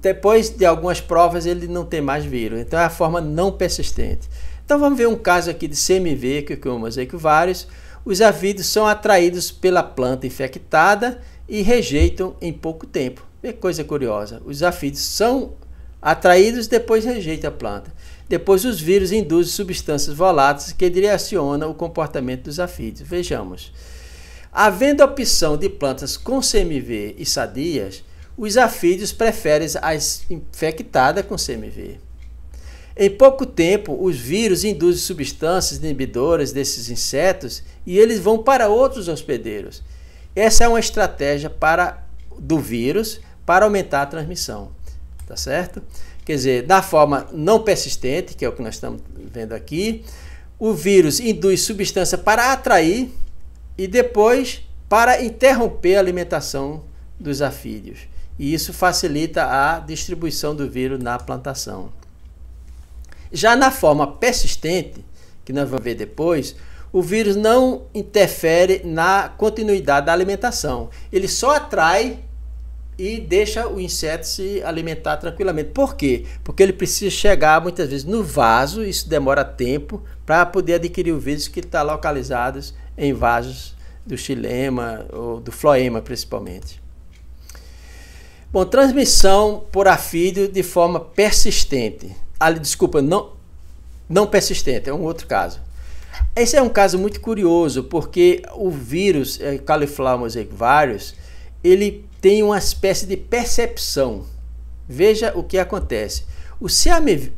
Depois de algumas provas, ele não tem mais vírus. Então é a forma não persistente. Então vamos ver um caso aqui de CMV, é mosaico vários Os avídeos são atraídos pela planta infectada e rejeitam em pouco tempo. é coisa curiosa. Os afídeos são atraídos depois rejeitam a planta. Depois os vírus induzem substâncias voláteis que direcionam o comportamento dos afídeos. Vejamos. Havendo a opção de plantas com CMV e sadias, os afídeos preferem as infectadas com CMV. Em pouco tempo, os vírus induzem substâncias inibidoras desses insetos e eles vão para outros hospedeiros. Essa é uma estratégia para do vírus para aumentar a transmissão, tá certo? Quer dizer, da forma não persistente, que é o que nós estamos vendo aqui, o vírus induz substância para atrair e depois para interromper a alimentação dos afídeos. E isso facilita a distribuição do vírus na plantação. Já na forma persistente, que nós vamos ver depois, o vírus não interfere na continuidade da alimentação. Ele só atrai e deixa o inseto se alimentar tranquilamente. Por quê? Porque ele precisa chegar muitas vezes no vaso, isso demora tempo, para poder adquirir o vírus que está localizado em vasos do xilema ou do floema, principalmente. Bom, transmissão por afídeo de forma persistente. desculpa, não, não persistente, é um outro caso. Esse é um caso muito curioso, porque o vírus é, Cauliflower mosaic virus, ele tem uma espécie de percepção. Veja o que acontece. O CAMV,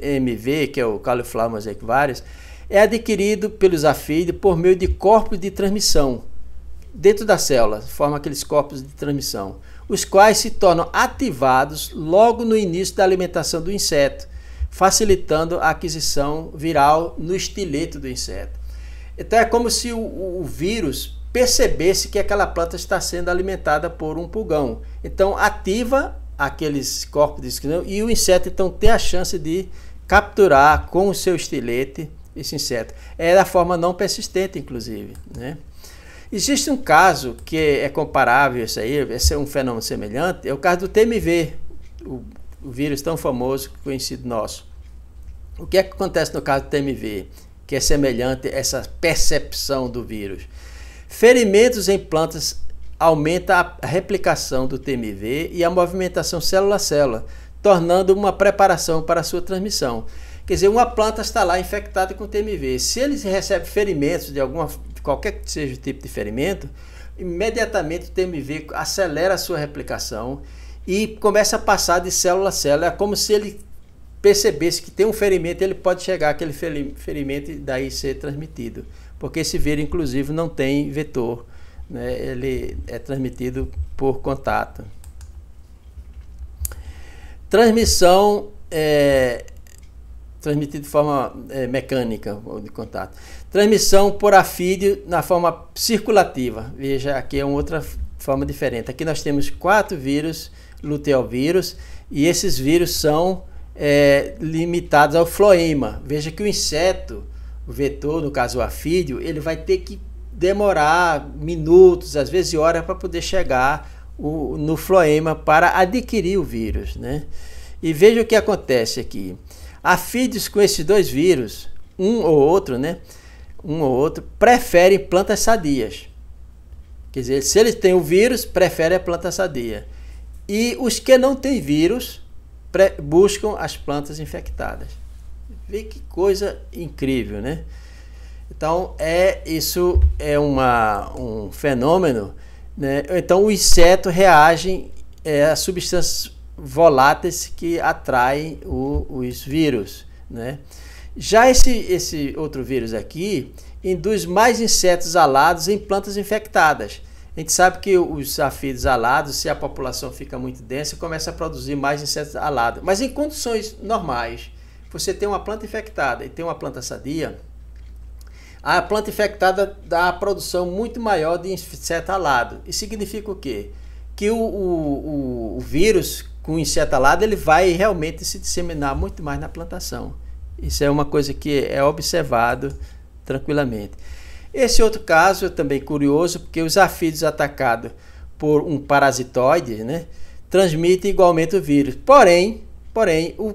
CAMV que é o Cauliflower mosaic virus, é adquirido pelos afídeos por meio de corpos de transmissão dentro da célula, forma aqueles corpos de transmissão, os quais se tornam ativados logo no início da alimentação do inseto, facilitando a aquisição viral no estilete do inseto. Então é como se o, o vírus percebesse que aquela planta está sendo alimentada por um pulgão. Então ativa aqueles corpos de esquina e o inseto então tem a chance de capturar com o seu estilete esse inseto. É da forma não persistente, inclusive. Né? Existe um caso que é comparável a isso aí, esse é um fenômeno semelhante, é o caso do TMV, o, o vírus tão famoso, conhecido nosso. O que, é que acontece no caso do TMV, que é semelhante a essa percepção do vírus? Ferimentos em plantas aumenta a replicação do TMV e a movimentação célula a célula, tornando uma preparação para a sua transmissão. Quer dizer, uma planta está lá infectada com TMV. Se ele recebe ferimentos de alguma, qualquer que seja o tipo de ferimento, imediatamente o TMV acelera a sua replicação e começa a passar de célula a célula. É como se ele percebesse que tem um ferimento, ele pode chegar àquele ferimento e daí ser transmitido. Porque esse vírus, inclusive, não tem vetor, né? ele é transmitido por contato. Transmissão é, transmitido de forma é, mecânica ou de contato. Transmissão por afídeo na forma circulativa. Veja, aqui é uma outra forma diferente. Aqui nós temos quatro vírus, luteovírus, e esses vírus são é, limitados ao floema. Veja que o inseto, o vetor, no caso o afídeo, ele vai ter que demorar minutos, às vezes horas, para poder chegar o, no floema para adquirir o vírus. Né? E veja o que acontece aqui. Afídeos com esses dois vírus, um ou outro, né? Um ou outro, preferem plantas sadias. Quer dizer, se eles têm o vírus, preferem a planta sadia. E os que não têm vírus, buscam as plantas infectadas. Vê que coisa incrível, né? Então, é isso é uma, um fenômeno. Né? Então, o inseto reage é, a substâncias voláteis que atraem o, os vírus. Né? Já esse, esse outro vírus aqui induz mais insetos alados em plantas infectadas. A gente sabe que os afídeos alados, se a população fica muito densa, começa a produzir mais insetos alados. Mas em condições normais, você tem uma planta infectada e tem uma planta sadia, a planta infectada dá a produção muito maior de inseto alado. Isso significa o quê? Que o, o, o, o vírus com o inseto alado, ele vai realmente se disseminar muito mais na plantação. Isso é uma coisa que é observado tranquilamente. Esse outro caso é também curioso, porque os afídeos atacados por um parasitoide, né, transmitem igualmente o vírus. Porém, porém o,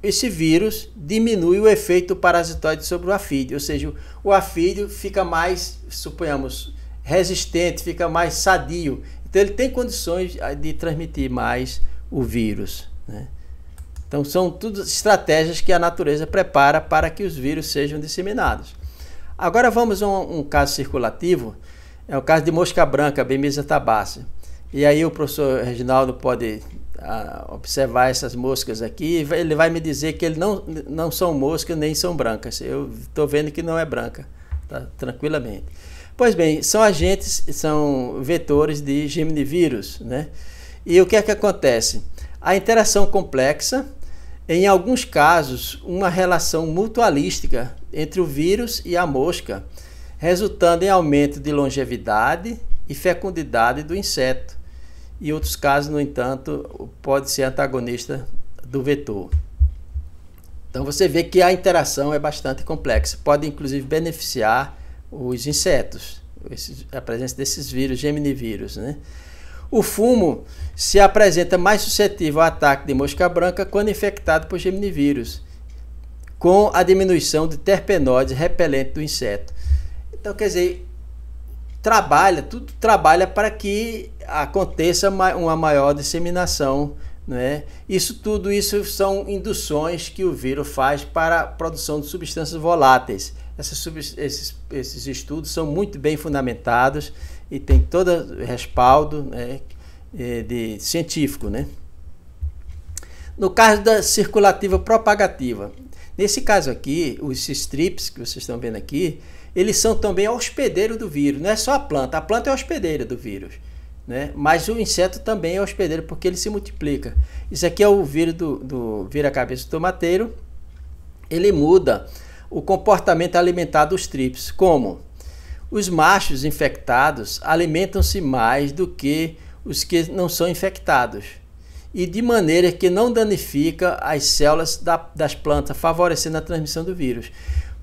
esse vírus diminui o efeito parasitoide sobre o afídeo, ou seja, o afídeo fica mais, suponhamos, resistente, fica mais sadio. Então ele tem condições eh, de transmitir mais o vírus. Né? Então, são tudo estratégias que a natureza prepara para que os vírus sejam disseminados. Agora vamos a um, um caso circulativo, é o caso de mosca branca, Bemisa tabácea. E aí o professor Reginaldo pode a, ah, observar essas moscas aqui, ele vai me dizer que ele não, não são moscas nem são brancas. Eu estou vendo que não é branca, tá? tranquilamente. Pois bem, são agentes, são vetores de gemnivírus, né? E o que é que acontece? A interação complexa, em alguns casos, uma relação mutualística entre o vírus e a mosca, resultando em aumento de longevidade e fecundidade do inseto. E outros casos, no entanto, pode ser antagonista do vetor. Então você vê que a interação é bastante complexa, pode inclusive beneficiar os insetos, a presença desses vírus, geminivírus, né? O fumo se apresenta mais suscetível ao ataque de mosca branca quando infectado por geminivírus, com a diminuição de terpenoides repelentes do inseto. Então, quer dizer, trabalha, tudo trabalha para que aconteça uma maior disseminação. Né? Isso tudo isso são induções que o vírus faz para a produção de substâncias voláteis. Essas, esses, esses estudos são muito bem fundamentados e tem todo respaldo né, é, de científico. Né? No caso da circulativa propagativa, nesse caso aqui, os strips que vocês estão vendo aqui, eles são também hospedeiro do vírus, não é só a planta, a planta é hospedeira do vírus. Né? Mas o inseto também é hospedeiro porque ele se multiplica. Isso aqui é o vírus do, do vira-cabeça do tomateiro. Ele muda o comportamento alimentar dos trips. Como? Os machos infectados alimentam-se mais do que os que não são infectados, e de maneira que não danifica as células da, das plantas, favorecendo a transmissão do vírus.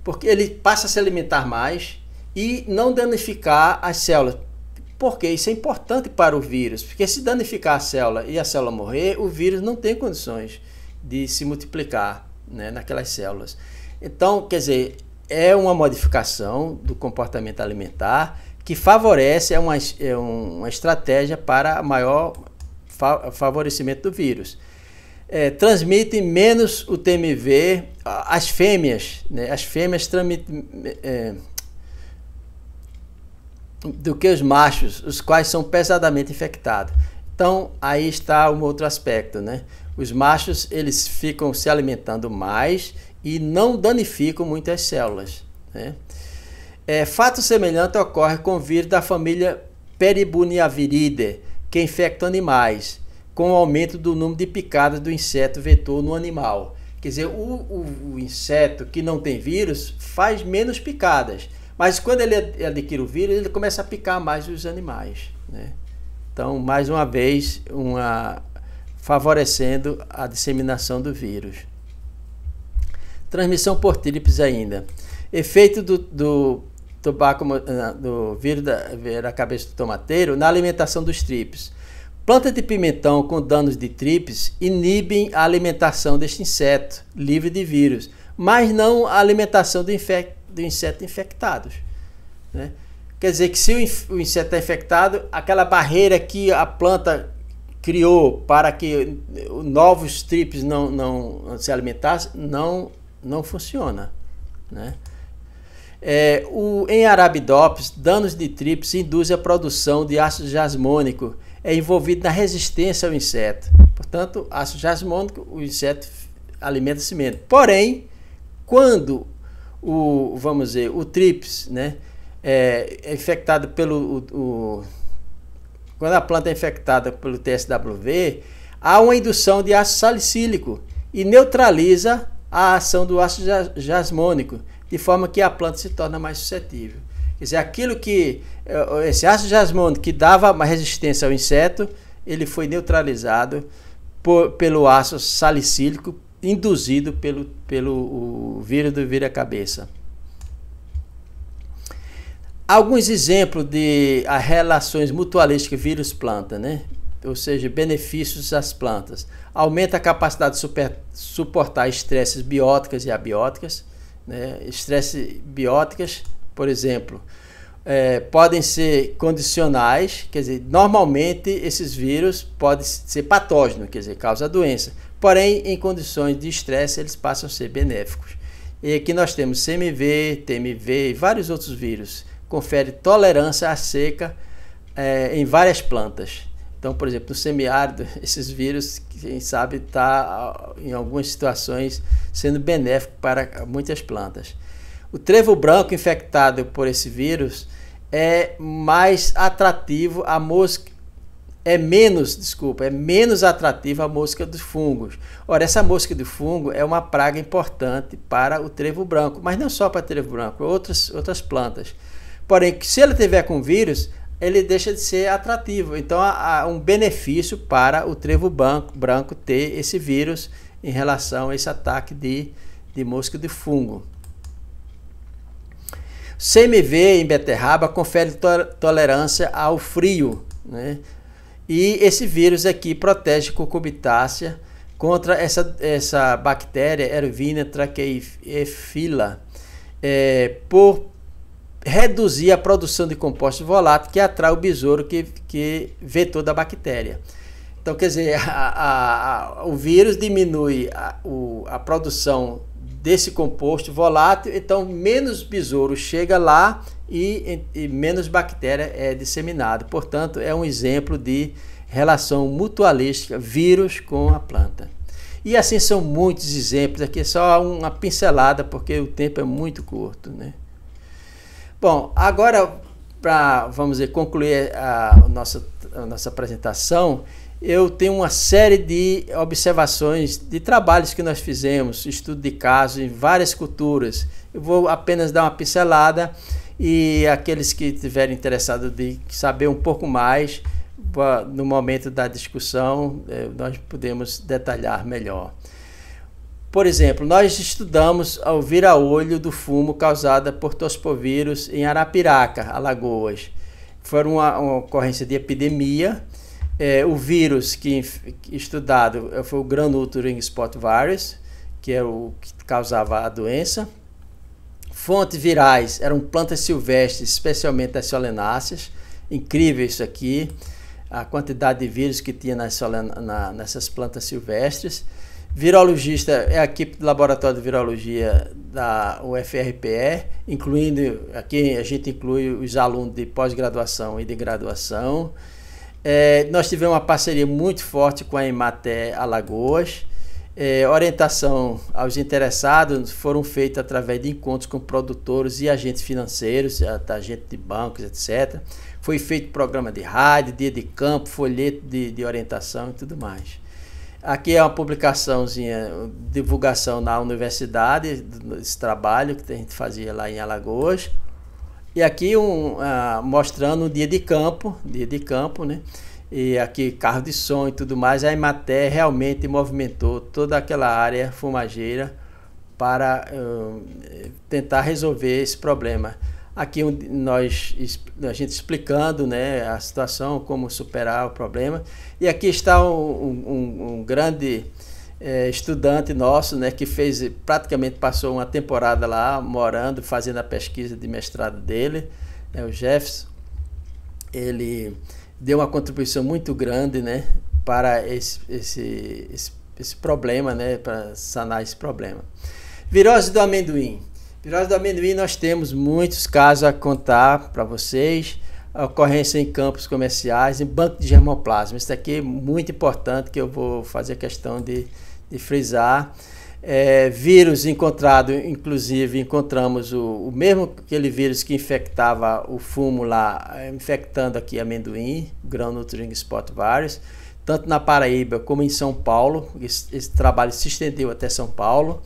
Porque ele passa a se alimentar mais e não danificar as células. Porque isso é importante para o vírus, porque se danificar a célula e a célula morrer, o vírus não tem condições de se multiplicar né, naquelas células. Então, quer dizer, é uma modificação do comportamento alimentar que favorece é uma, é uma estratégia para maior fa favorecimento do vírus. É, transmitem menos o TMV as fêmeas, né? as fêmeas transmitem é, do que os machos, os quais são pesadamente infectados. Então aí está um outro aspecto, né? Os machos eles ficam se alimentando mais e não danificam muitas células. Né? É, fato semelhante ocorre com o vírus da família Peribuniaviridae, que infecta animais, com o aumento do número de picadas do inseto vetor no animal. Quer dizer, o, o, o inseto que não tem vírus faz menos picadas, mas quando ele adquire o vírus, ele começa a picar mais os animais. Né? Então, mais uma vez, uma, favorecendo a disseminação do vírus. Transmissão por tríplice ainda. Efeito do, do ah, do vírus da, cabeça do tomateiro na alimentação dos tríplices. Planta de pimentão com danos de tríplice inibem a alimentação deste inseto livre de vírus, mas não a alimentação do, infec do inseto infectados. Né? Quer dizer que se o, o inseto é infectado, aquela barreira que a planta criou para que novos trips não, não se alimentassem, não, não funciona. Né? É, o, em Arabidopsis, danos de trips induzem a produção de ácido jasmônico, é envolvido na resistência ao inseto. Portanto, ácido jasmônico, o inseto alimenta-se menos. Porém, quando o, vamos dizer, o trips né, é, é infectado pelo o, o quando a planta é infectada pelo TSWV, há uma indução de ácido salicílico e neutraliza a ação do ácido jasmônico, de forma que a planta se torna mais suscetível. Quer dizer, aquilo que eh, esse ácido jasmônico que dava mais resistência ao inseto, ele foi neutralizado por, pelo ácido salicílico induzido pelo, pelo vírus do vira-cabeça. Alguns exemplos de ah, relações mutualísticas vírus-planta, né? ou seja, benefícios às plantas. Aumenta a capacidade de super, suportar estresses bióticas e abióticas. Né? bióticas, por exemplo, é, podem ser condicionais, quer dizer, normalmente esses vírus podem ser patógenos, quer dizer, causa doença. Porém, em condições de estresse, eles passam a ser benéficos. E aqui nós temos CMV, TMV e vários outros vírus confere tolerância à seca é, em várias plantas. Então, por exemplo, no semiárido, <laughs> esses vírus, quem sabe, está ah, em algumas situações sendo benéfico para muitas plantas. O trevo branco infectado por esse vírus é mais atrativo à mosca, é menos, desculpa, é menos atrativa a mosca dos fungos. Ora, essa mosca de fungo é uma praga importante para o trevo branco, mas não só para o trevo branco, é outras, outras plantas. Porém, que se ele tiver com vírus, ele deixa de ser atrativo. Então, há, um benefício para o trevo branco, branco ter esse vírus em relação a esse ataque de, de mosca de fungo. CMV em beterraba confere to tolerância ao frio, né? E esse vírus aqui protege cucurbitácea contra essa, essa bactéria Ervina tracheifila é, por reduzir a produção de compostos voláteis que atrai o besouro que, que vetor da bactéria. Então, quer dizer, <laughs> a, a, a, o vírus diminui o, a, produção desse composto volátil, então menos besouro chega lá e, e, e menos bactéria é disseminada. Portanto, é um exemplo de relação mutualística vírus com a planta. E assim são muitos exemplos, aqui é só uma pincelada, porque o tempo é muito curto, né? Bom, agora para, vamos dizer, concluir eh, a, nossa, a nossa apresentação, eu tenho uma série de observações de trabalhos que nós fizemos, estudo de casos em várias culturas. Eu vou apenas dar uma pincelada e aqueles que estiverem interessados de saber um pouco mais, no momento da discussão, eh, nós podemos detalhar melhor. Por exemplo, nós estudamos o vira olho do fumo causada por tospovírus em Arapiraca, Alagoas. Foi uma, uma ocorrência de epidemia. É, o vírus que, que estudado eh, foi o Granulturing Spot Virus, que é o que causava a doença. Fontes virais eram plantas silvestres, especialmente as solenáceas. Incrível isso aqui, a quantidade de vírus que tinha nas, na, nessas plantas silvestres. Virologista é a equipe do Laboratório de Virologia da UFRPE, incluindo, aqui a gente inclui os alunos de pós-graduação e de graduação. É, nós tivemos uma parceria muito forte com a Emate Alagoas. É, orientação aos interessados foram feitas através de encontros com produtores e agentes financeiros, agentes de bancos, etc. Foi feito programa de rádio, dia de campo, folheto de, de orientação e tudo mais. Aqui é uma publicaçãozinha, divulgação na universidade, esse trabalho que a gente fazia lá em Alagoas. E aqui um, uh, mostrando o dia de campo, dia de campo, né? E aqui carro de som e tudo mais. A Imaté realmente movimentou toda aquela área fumageira para uh, tentar resolver esse problema. Aqui nós a gente explicando né, a situação, como superar o problema. E aqui está um, um, um grande é, estudante nosso, né, que fez praticamente passou uma temporada lá morando, fazendo a pesquisa de mestrado dele, é o Jefferson. Ele deu uma contribuição muito grande, né, para esse, esse, esse, esse problema, né, para sanar esse problema. Virose do amendoim. Virose do amendoim, nós temos muitos casos a contar para vocês. A ocorrência em campos comerciais, em banco de germoplasma. Isso daqui é muito importante que eu vou fazer questão de, de frisar. É, vírus encontrado, inclusive encontramos o, o, mesmo aquele vírus que infectava o fumo lá, infectando aqui amendoim, grão nutring spot virus, tanto na Paraíba como em São Paulo. Esse, esse trabalho se estendeu até São Paulo.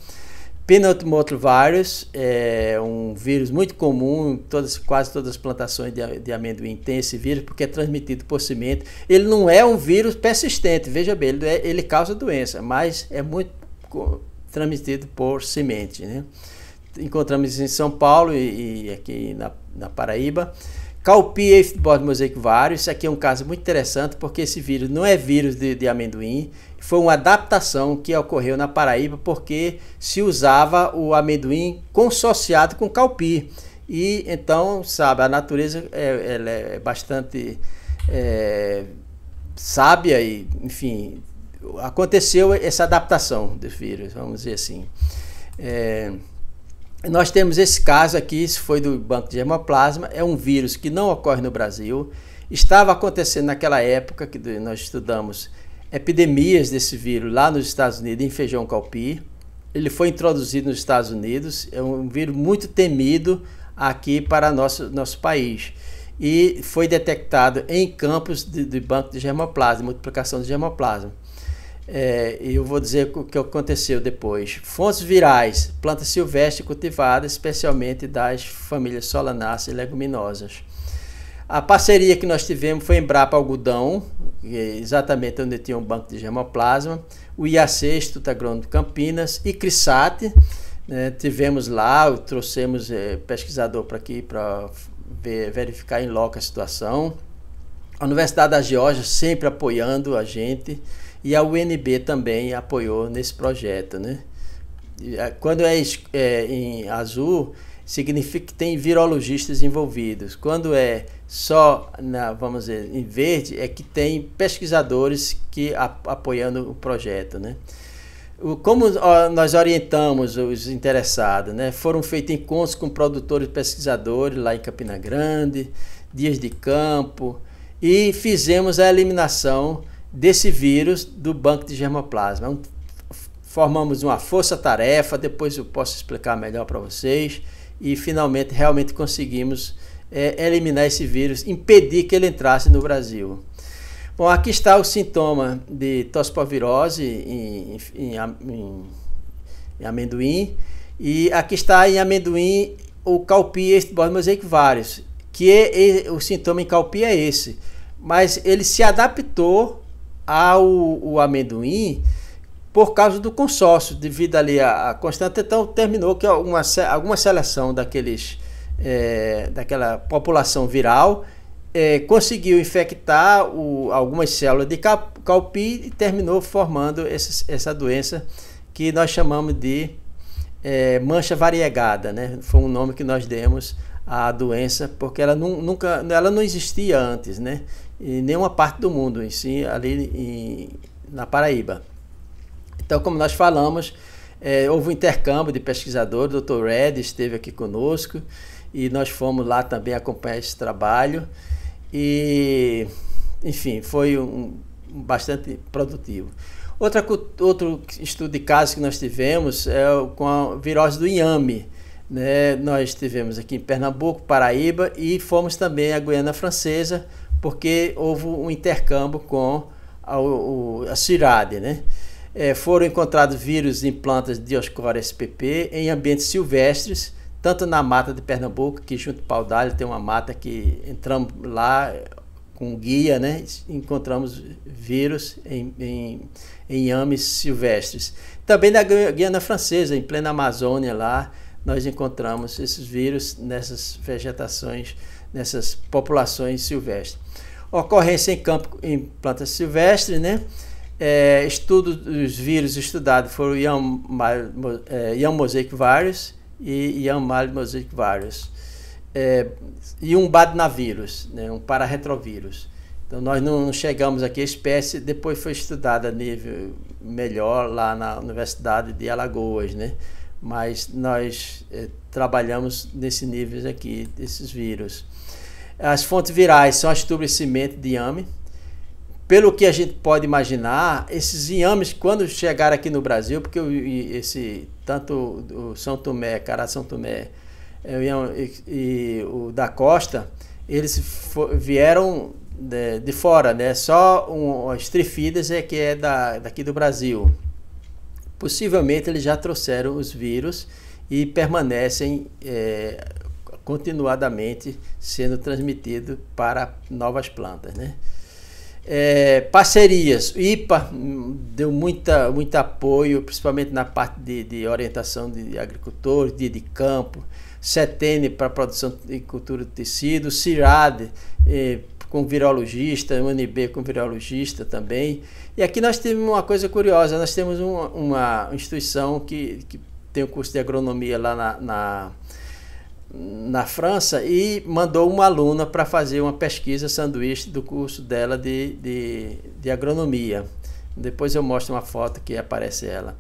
Penotomotrovirus é um vírus muito comum todas, quase todas as plantações de, de, amendoim tem esse vírus, porque é transmitido por semente. Ele não é um vírus persistente, veja bem, ele, é, ele causa doença, mas é muito transmitido por semente. Né? Encontramos em São Paulo e, e aqui na, na Paraíba. Calpia e Fibose mosaico vários. Isso aqui é um caso muito interessante porque esse vírus não é vírus de, de amendoim, foi uma adaptação que ocorreu na Paraíba porque se usava o amendoim consociado com calpi. E então, sabe, a natureza é, ela é bastante é, sábia e, enfim, aconteceu essa adaptação dos vírus, vamos dizer assim. É, nós temos esse caso aqui, isso foi do banco de hemoplasma, é um vírus que não ocorre no Brasil, estava acontecendo naquela época que nós estudamos epidemias desse vírus lá nos Estados Unidos, em feijão calpi. Ele foi introduzido nos Estados Unidos, é um vírus muito temido aqui para nosso, nosso país. E foi detectado em campos de, de banco de germoplasma, multiplicação de germoplasma. É, eu vou dizer o que aconteceu depois. Fontes virais, plantas silvestres cultivadas, especialmente das famílias solanáceas e leguminosas. A parceria que nós tivemos foi Embrapa Algodão, é exatamente onde tinha um banco de germoplasma, o IAC, Instituto Agrônomo de Campinas, e CRISAT. Né, tivemos lá, trouxemos é, pesquisador para aqui para ver, verificar em loco a situação. A Universidade da Geórgia sempre apoiando a gente e a UNB também apoiou nesse projeto. Né? Eh, quando é, é em azul, significa que tem virologistas envolvidos. Quando é só na, vamos dizer, em verde é que tem pesquisadores que a, apoiando o projeto, né? O, como ó, nós orientamos os interessados, né? Foram feitos encontros com produtores e pesquisadores lá em Campina Grande, dias de campo e fizemos a eliminação desse vírus do banco de germoplasma. Um, formamos uma força-tarefa, depois eu posso explicar melhor para vocês e finalmente realmente conseguimos é, eliminar esse vírus, impedir que ele entrasse no Brasil. Bom, aqui está o sintoma de tospovirose em, em, em, em amendoim. E aqui está em amendoim o calpi estibose mosaico vários, que é, é, o sintoma em calpi é esse. Mas ele se adaptou ao amendoim por causa do consórcio, devido ali à, à constante. Então, terminou que alguma, é alguma seleção daqueles é, daquela população viral, é, conseguiu infectar o, algumas células de calpi e terminou formando essa, essa doença que nós chamamos de é, mancha variegada, né? Foi um nome que nós demos à doença porque ela nunca, ela não existia antes, né? Em nenhuma parte do mundo, em si ali em, na Paraíba. Então, como nós falamos, é, houve um intercâmbio de pesquisadores, o Dr. Red esteve aqui conosco e nós fomos lá também acompanhar esse trabalho. E, enfim, foi um, bastante produtivo. Outra, outro estudo de caso que nós tivemos é com a virose do inhame. Né? Nós tivemos aqui em Pernambuco, Paraíba e fomos também à Guiana Francesa, porque houve um intercâmbio com a, o, a CIRAD. Né? É, foram encontrados vírus em plantas de Dioscora spp em ambientes silvestres tanto na mata de Pernambuco, que junto ao Paudalho tem uma mata que entramos lá com guia, né? Encontramos vírus em, em, em silvestres. Também na Guiana Francesa, em plena Amazônia lá, nós encontramos esses vírus nessas vegetações, nessas populações silvestres. Ocorrência em campo em plantas silvestres, né? É, estudo dos vírus estudados foram Ian, é, Ian Mosaic Virus, e Yamal Mosaic Virus. É, e um badnavírus, né, um pararetrovírus. Então nós não chegamos aqui, a espécie depois foi estudada a nível melhor lá na Universidade de Alagoas, né? mas nós é, trabalhamos nesse nível aqui, desses vírus. As fontes virais são as tubas de ame, pelo que a gente pode imaginar, esses inhames, quando chegaram aqui no Brasil, porque esse tanto o São Tomé, Cará São Tomé é, e, e o da Costa, eles vieram de, de, fora, né? Só um, trifidas é que é da, daqui do Brasil. Possivelmente eles já trouxeram os vírus e permanecem é, continuadamente sendo transmitidos para novas plantas, né? É, parcerias, o IPA deu muita, muito apoio, principalmente na parte de, de orientação de agricultores, de, de campo, CETENE para produção e cultura de tecido, CIRAD é, com virologista, UNB com virologista também. E aqui nós temos uma coisa curiosa, nós temos uma, uma instituição que, que tem o um curso de agronomia lá na, na na França e mandou uma aluna para fazer uma pesquisa sanduíche do curso dela de, de, de, agronomia. Depois eu mostro uma foto que aparece ela.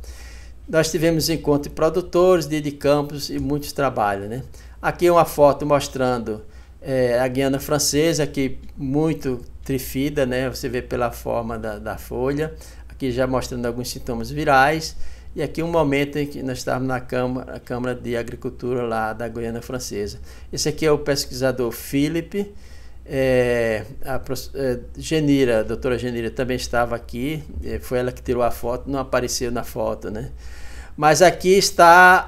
Nós tivemos encontro de produtores, de, de campos e muitos trabalho Né? Aqui uma foto mostrando é, a Guiana Francesa, aqui muito trifida, né? você vê pela forma da, da folha. Aqui já mostrando alguns sintomas virais. E aqui um momento em que nós estávamos na Câmara, Câmara de Agricultura lá da Guiana Francesa. Esse aqui é o pesquisador Philippe, eh, é, a é, Genira, a doutora Genira também estava aqui, eh, foi ela que tirou a foto, não apareceu na foto, né? Mas aqui está,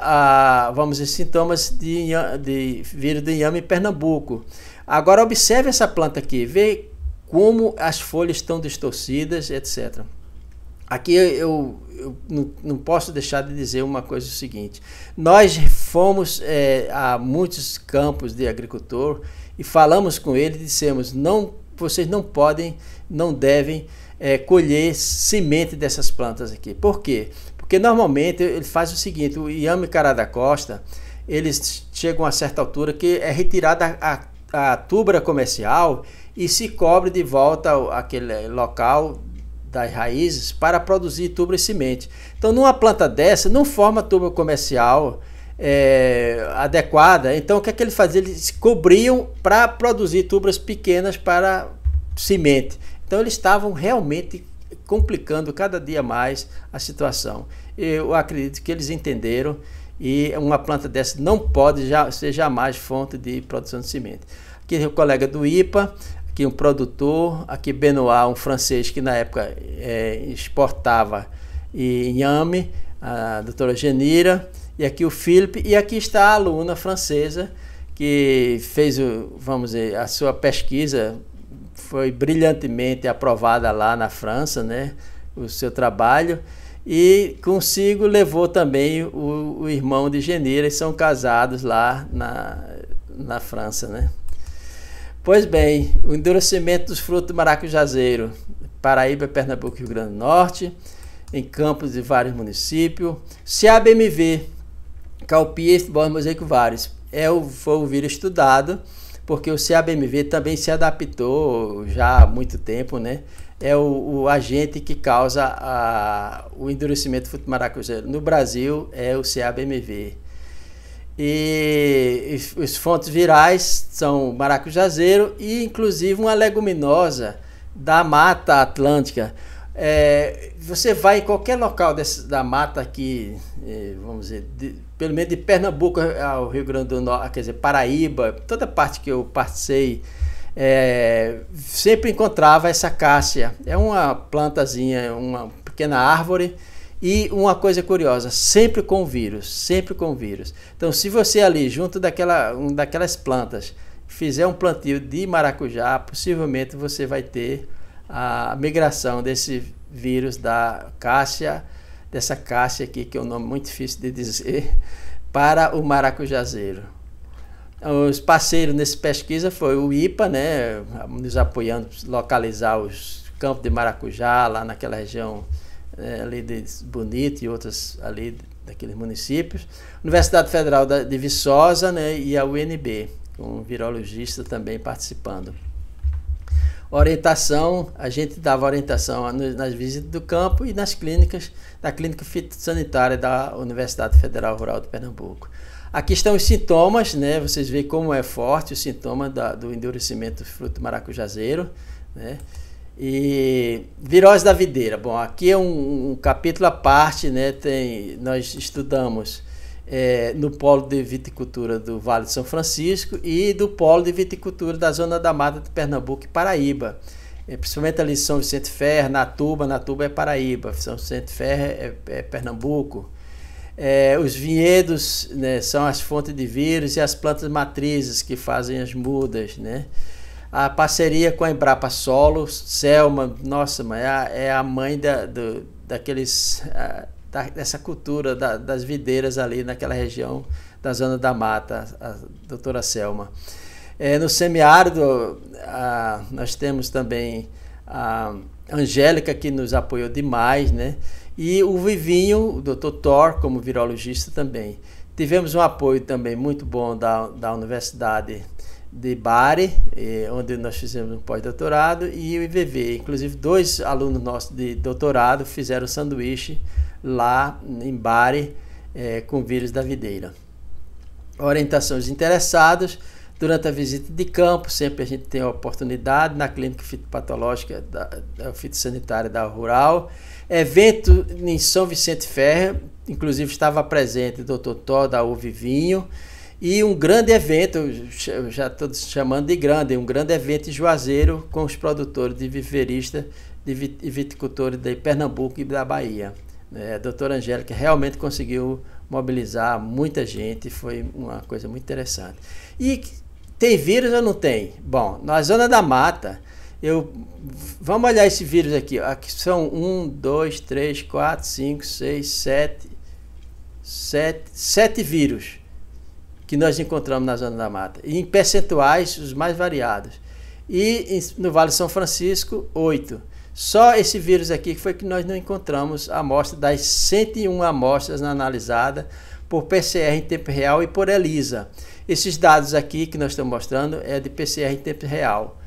a, vamos dizer, sintomas de, de vírus do inhame em Pernambuco. Agora observe essa planta aqui, vê como as folhas estão distorcidas, etc. Aqui eu, não, não, posso deixar de dizer uma coisa o seguinte: nós fomos é, a muitos campos de agricultor e falamos com ele e dissemos: não, vocês não podem, não devem é, colher semente dessas plantas aqui. Por quê? Porque normalmente ele faz o seguinte: o Iame Cara da Costa eles chegam a certa altura que é retirada a, a, a tubra comercial e se cobre de volta aquele local das raízes para produzir e semente. Então, numa planta dessa, não forma tuba comercial é, adequada. Então, o que é que eles faziam? Eles cobriam para produzir tubas pequenas para semente. Então, eles estavam realmente complicando cada dia mais a situação. Eu acredito que eles entenderam e uma planta dessa não pode já, ser jamais fonte de produção de semente. Aqui o colega do IPA, que um produtor aqui Benoit, um francês que na época é, exportava inhame, a doutora Genira, e aqui o Philippe, e aqui está a aluna francesa que fez, o, vamos dizer, a sua pesquisa foi brilhantemente aprovada lá na França, né, o seu trabalho, e consigo levou também o, o irmão de Genira, e são casados lá na, na França, né. Pois bem, o endurecimento dos frutos do maracujazeiro, Paraíba, Pernambuco e Rio Grande do Norte, em campos de vários municípios. Se a BMV, Calpia, Futebol e Mosaico Vários, é o, foi o vírus estudado, porque o CABMV também se adaptou já há muito tempo, né? É o, o agente que causa a, o endurecimento do fruto maracujazeiro no Brasil, é o CABMV. E, e os fontes virais são maracujazeiro e inclusive uma leguminosa da Mata Atlântica. É, você vai em qualquer local desse, da mata aqui, é, vamos dizer, de, pelo menos de Pernambuco ao Rio Grande do Norte, quer dizer, Paraíba, toda parte que eu passei, é, sempre encontrava essa cássia. É uma plantazinha, uma pequena árvore e uma coisa curiosa, sempre com vírus, sempre com vírus. Então, se você ali, junto daquela, um, daquelas plantas, fizer um plantio de maracujá, possivelmente você vai ter a migração desse vírus da cássia, dessa cássia aqui, que é um nome muito difícil de dizer, <laughs> para o maracujazeiro. Os parceiros nessa pesquisa foi o IPA, né, nos apoiando localizar os campos de maracujá lá naquela região é, ali de Bonito e outras ali daqueles municípios, Universidade Federal de Viçosa né, e a UNB, com um virologista também participando. Orientação, a gente dava orientação nas visitas do campo e nas clínicas, da clínica fitossanitária da Universidade Federal Rural de Pernambuco. Aqui estão os sintomas, né? Vocês veem como é forte o sintoma da, do endurecimento do fruto maracujazeiro, né? E virose da videira. Bom, aqui é um, um capítulo à parte, né? Tem, nós estudamos é, no polo de viticultura do Vale de São Francisco e do polo de viticultura da zona da mata de Pernambuco e Paraíba. É, principalmente ali São Vicente Ferre, Natuba, Natuba é Paraíba, São Vicente Ferre é, é Pernambuco. É, os vinhedos né, são as fontes de vírus e as plantas matrizes que fazem as mudas, né? a parceria com a Embrapa Solo, Selma, nossa mãe, é a é mãe da, do, daqueles, da, dessa cultura da, das videiras ali naquela região da Zona da Mata, a, a doutora Selma. É, no semiárido, a, nós temos também a Angélica, que nos apoiou demais, né? E o Vivinho, o doutor Thor, como virologista também. Tivemos um apoio também muito bom da, da Universidade de Bari, eh, onde nós fizemos um pós-doutorado, e o IVV. Inclusive, dois alunos nossos de doutorado fizeram sanduíche lá em Bari eh, com vírus da videira. Orientações interessados durante a visita de campo, sempre a gente tem a oportunidade na clínica fitopatológica da, da fitossanitária da Rural. Evento em São Vicente Ferreira, inclusive estava presente o Dr. Tó da Uvivinho. Vinho e um grande evento, já estou chamando de grande, um grande evento em Juazeiro com os produtores de viverista de viticultores de Pernambuco e da Bahia. É, a doutora Angélica realmente conseguiu mobilizar muita gente, foi uma coisa muito interessante. E tem vírus ou não tem? Bom, na zona da mata, eu vamos olhar esse vírus aqui. Aqui são 1, 2, 3, 4, 5, 6, sete 7, 7 vírus que nós encontramos na Zona da Mata, e em percentuais os mais variados. E no Vale São Francisco, 8. Só esse vírus aqui que foi que nós não encontramos a amostra das 101 amostras analisadas por PCR em tempo real e por ELISA. Esses dados aqui que nós estamos mostrando é de PCR em tempo real.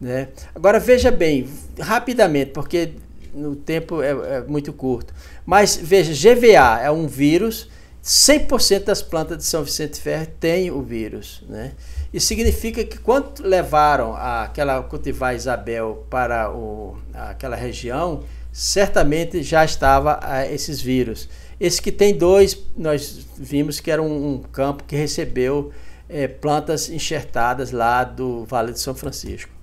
Né? Agora veja bem, rapidamente, porque o tempo é, é muito curto. Mas veja, GVA é um vírus 100% das plantas de São Vicente Ferre têm o vírus, né? Isso significa que quando levaram aquela cultivar Isabel para o, aquela região, certamente já estava ah, esses vírus. Esse que tem dois, nós vimos que era um, um campo que recebeu eh, plantas enxertadas lá do Vale de São Francisco.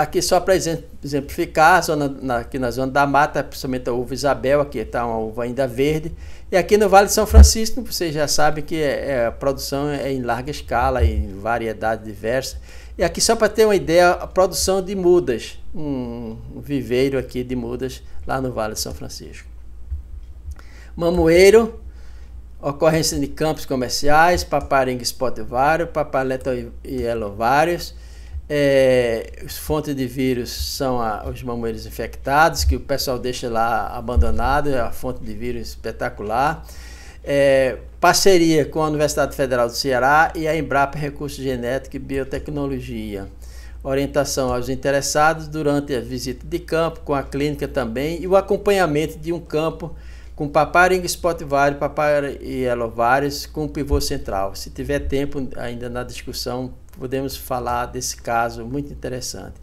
Aqui só para exemplificar, zona, na, aqui na zona da mata, principalmente a uva Isabel, aqui está uma uva ainda verde. E aqui no Vale de São Francisco, vocês já sabem que é, é a produção é em larga escala, em variedade diversa. E aqui só para ter uma ideia, a produção de mudas, um, viveiro aqui de mudas lá no Vale de São Francisco. Mamoeiro, ocorrência de campos comerciais, paparinga espotivário, papaleto e elovários é, as fontes de vírus são a, os mamoeiros infectados, que o pessoal deixa lá abandonado, é a fonte de vírus espetacular. É, parceria com a Universidade Federal do Ceará e a Embrapa Recursos Genéticos e Biotecnologia. Orientação aos interessados durante a visita de campo, com a clínica também, e o acompanhamento de um campo com paparinga spotivário, paparinga e elovários, com pivô central. Se tiver tempo ainda na discussão, podemos falar desse caso muito interessante.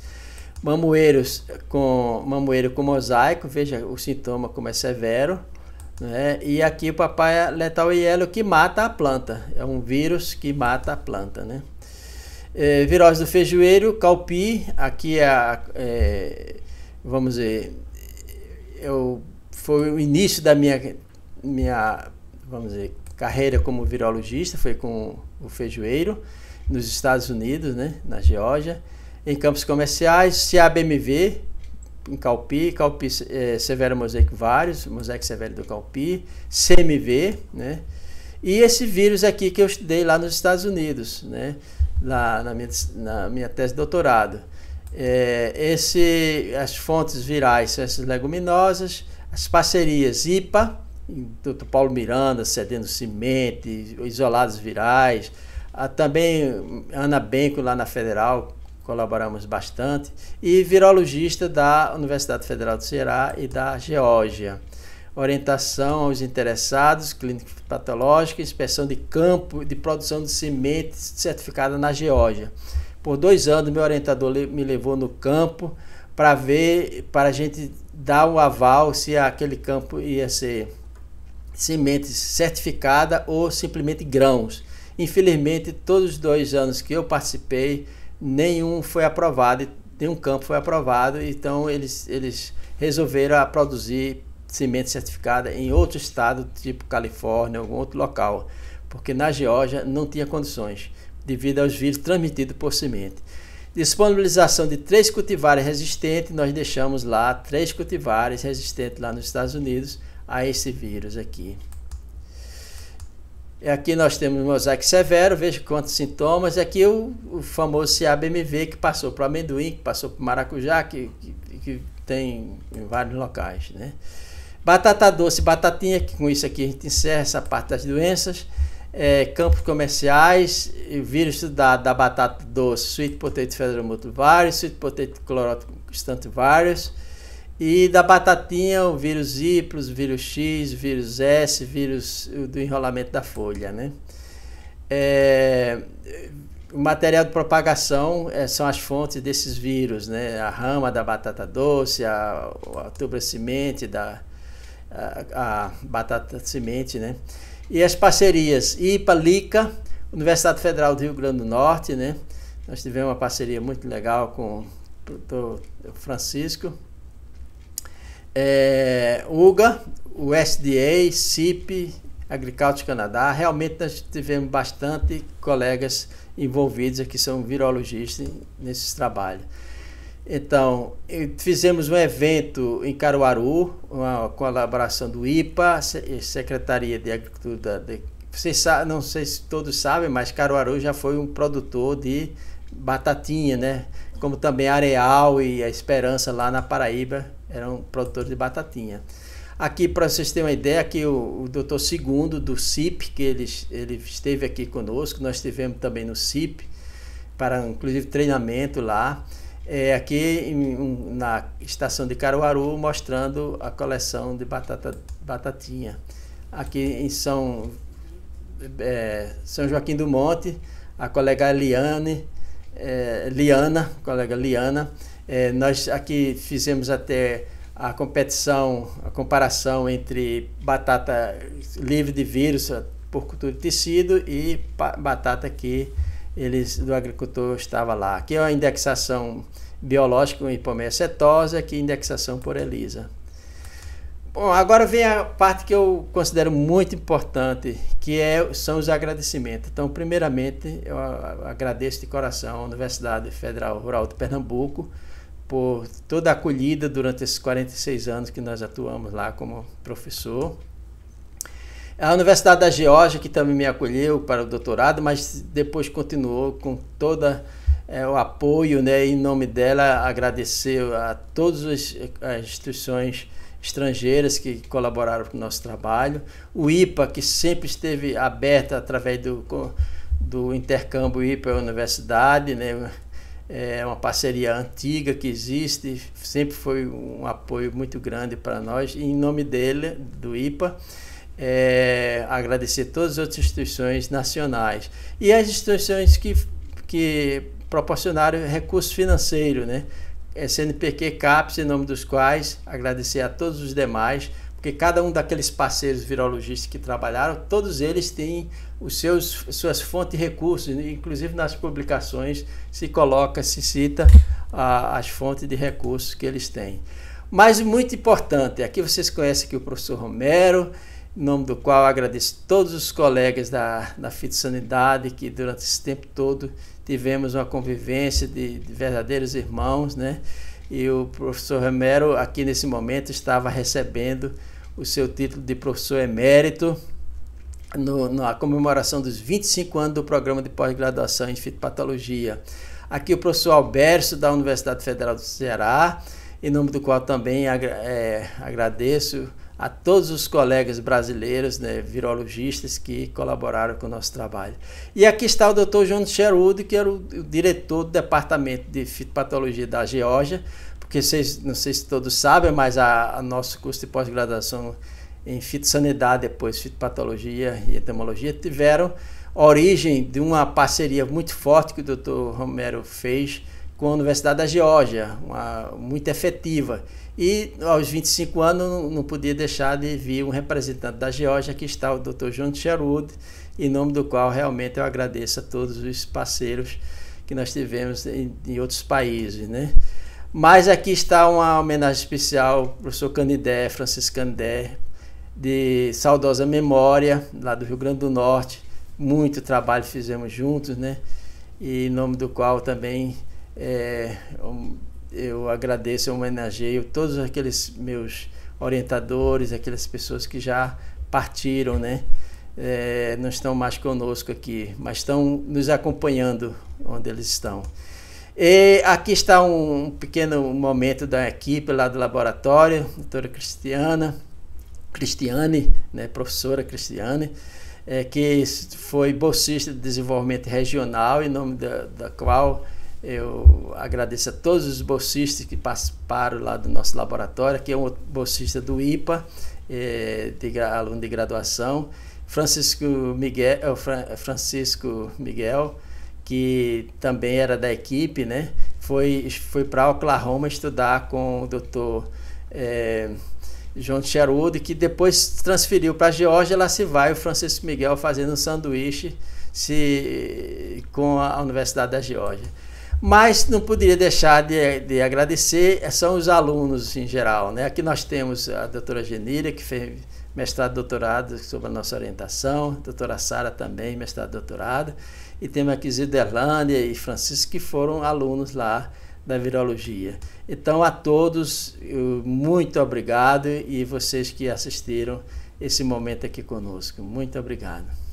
Mamoeiros com mamoeiro com mosaico, veja o sintoma como é severo. Né? E aqui o papai é letal hielo que mata a planta, é um vírus que mata a planta. Né? É, virose do feijoeiro, calpi, aqui é, é vamos dizer, eu, é foi o início da minha, minha, vamos dizer, carreira como virologista, foi com o feijoeiro nos Estados Unidos, né, na Geórgia, em campos comerciais, CABMV, em Calpi, Calpi é, Severo Mosaico Vários, Mosaico Severo do Calpi, CMV, né, e esse vírus aqui que eu estudei lá nos Estados Unidos, né, lá na minha, na minha tese de doutorado. É, esse, as fontes virais são essas leguminosas, as parcerias IPA, Dr. Paulo Miranda cedendo semente, isolados virais, ah, também Ana Benco, lá na Federal, colaboramos bastante. E virologista da Universidade Federal do Ceará e da Geórgia. Orientação aos interessados, clínica patológica, inspeção de campo, de produção de semente certificada na Geórgia. Por dois anos, meu orientador me levou no campo para ver, para a gente dar o aval se aquele campo ia ser semente certificada ou simplesmente grãos. Infelizmente, todos os dois anos que eu participei, nenhum foi aprovado, nenhum campo foi aprovado, então eles, eles resolveram produzir semente certificada em outro estado, tipo Califórnia, algum outro local, porque na Geórgia não tinha condições, devido aos vírus transmitidos por semente. Disponibilização de três cultivares resistentes, nós deixamos lá três cultivares resistentes lá nos Estados Unidos a esse vírus aqui. Aqui nós temos mosaico severo, veja quantos sintomas. E aqui o, o famoso CABMV que passou para o amendoim, que passou para o maracujá, que, que, que, tem em vários locais. Né? Batata doce, batatinha, que com isso aqui a gente encerra essa parte das doenças. É, campos comerciais, vírus da, da batata doce, sweet potato federal vários, sweet potato cloroto constante vários e da batatinha, o vírus Y, o vírus X, o vírus S, o vírus do enrolamento da folha, né? É, o material de propagação é, são as fontes desses vírus, né? A rama da batata doce, a, a tubra semente da a, a batata semente, né? E as parcerias IPA, LICA, Universidade Federal do Rio Grande do Norte, né? Nós tivemos uma parceria muito legal com o Francisco, é, UGA, o SDA, CIP, Agriculture Canadá. Realmente nós tivemos bastante colegas envolvidos aqui, são virologistas nesses trabalhos. Então, fizemos um evento em Caruaru, uma colaboração do IPA, Secretaria de Agricultura. De, vocês sabem, não sei se todos sabem, mas Caruaru já foi um produtor de batatinha, né? Como também Areal e a Esperança lá na Paraíba eram produtores de batatinha. Aqui, para vocês terem uma ideia, aqui o, o doutor Segundo, do CIP, que ele, ele esteve aqui conosco, nós estivemos também no CIP, para inclusive treinamento lá, é, aqui em, na estação de Caruaru, mostrando a coleção de batata, batatinha. Aqui em São, é, São Joaquim do Monte, a colega Liane, é, Liana, colega Liana, é, nós aqui fizemos até a competição, a comparação entre batata livre de vírus ah, por cultura de tecido e batata que eles do agricultor estava lá. Aqui é uma indexação biológica em hipomeia cetosa, aqui é indexação por ELISA. Bom, agora vem a parte que eu considero muito importante, que é, são os agradecimentos. Então, primeiramente, eu agradeço de coração à Universidade Federal Rural de Pernambuco, por toda a acolhida durante esses 46 anos que nós atuamos lá como professor. A Universidade da Geórgia, que também me acolheu para o doutorado, mas depois continuou com toda é, eh, o apoio, né? em nome dela, agradecer a todas as, as, instituições estrangeiras que colaboraram com o nosso trabalho. O IPA, que sempre esteve aberta através do, do intercâmbio IPA-Universidade, né? é uma parceria antiga que existe, sempre foi um apoio muito grande para nós. E em nome dele, do IPA, é, agradecer todas as outras instituições nacionais e as instituições que, que proporcionaram recurso financeiro, né? SNPq, CAPS, em nome dos quais agradecer a todos os demais, porque cada um daqueles parceiros virologistas que trabalharam, todos eles têm os seus, suas fontes de recursos, inclusive nas publicações se coloca, se cita a, as fontes de recursos que eles têm. Mas muito importante, aqui vocês conhecem que o professor Romero, em nome do qual agradeço todos os colegas da, da Fitossanidade que durante esse tempo todo tivemos uma convivência de, de verdadeiros irmãos, né? E o professor Romero aqui nesse momento estava recebendo o seu título de professor emérito no, na comemoração dos 25 anos do programa de pós-graduação em fitopatologia. Aqui o professor Alberto da Universidade Federal do Ceará, em nome do qual também é, agradeço a todos os colegas brasileiros, né, virologistas que colaboraram com o nosso trabalho. E aqui está o Dr. João Sherwood, que era o, o diretor do Departamento de Fitopatologia da Geórgia, porque vocês, não sei se todos sabem, mas o a nosso curso de pós-graduação em fitossanidade, depois fitopatologia e entomologia tiveram origem de uma parceria muito forte que o Dr. Romero fez com a Universidade da Geórgia, uma, muito efetiva. E aos 25 anos não podia deixar de vir um representante da Geórgia, que está o Dr. John Sherwood, em nome do qual realmente eu agradeço a todos os parceiros que nós tivemos em, em outros países, né? Mas aqui está uma homenagem especial ao professor Canidé, Francisco Candé, de saudosa memória, lá do Rio Grande do Norte. Muito trabalho fizemos juntos, né? E em nome do qual também é, eu agradeço, eu homenageio todos aqueles meus orientadores, aquelas pessoas que já partiram, né? É, não estão mais conosco aqui, mas estão nos acompanhando onde eles estão. E aqui está um pequeno momento da equipe lá do laboratório, doutora Cristiana, Cristiane, né, professora Cristiane, é, que foi bolsista de desenvolvimento regional, em nome da, da qual eu agradeço a todos os bolsistas que participaram lá do nosso laboratório, que é um bolsista do IPA, é, eh, de, aluno de graduação, Francisco Miguel, eh, Francisco Miguel, que também era da equipe, né? Foi, foi para Oklahoma estudar com o doutor é, John Sherwood, que depois transferiu para a Geórgia, lá se vai o Francisco Miguel fazendo um sanduíche se, com a Universidade da Geórgia. Mas não poderia deixar de, de agradecer, eh, são os alunos em geral. Né? Aqui nós temos a doutora Genília, que fez mestrado e doutorado sobre a nossa orientação, a doutora Sara também, mestrado e doutorado, e temos aqui Ziderlândia e Francisco, que foram alunos lá da virologia. Então, a todos, muito obrigado e vocês que assistiram esse momento aqui conosco. Muito obrigado.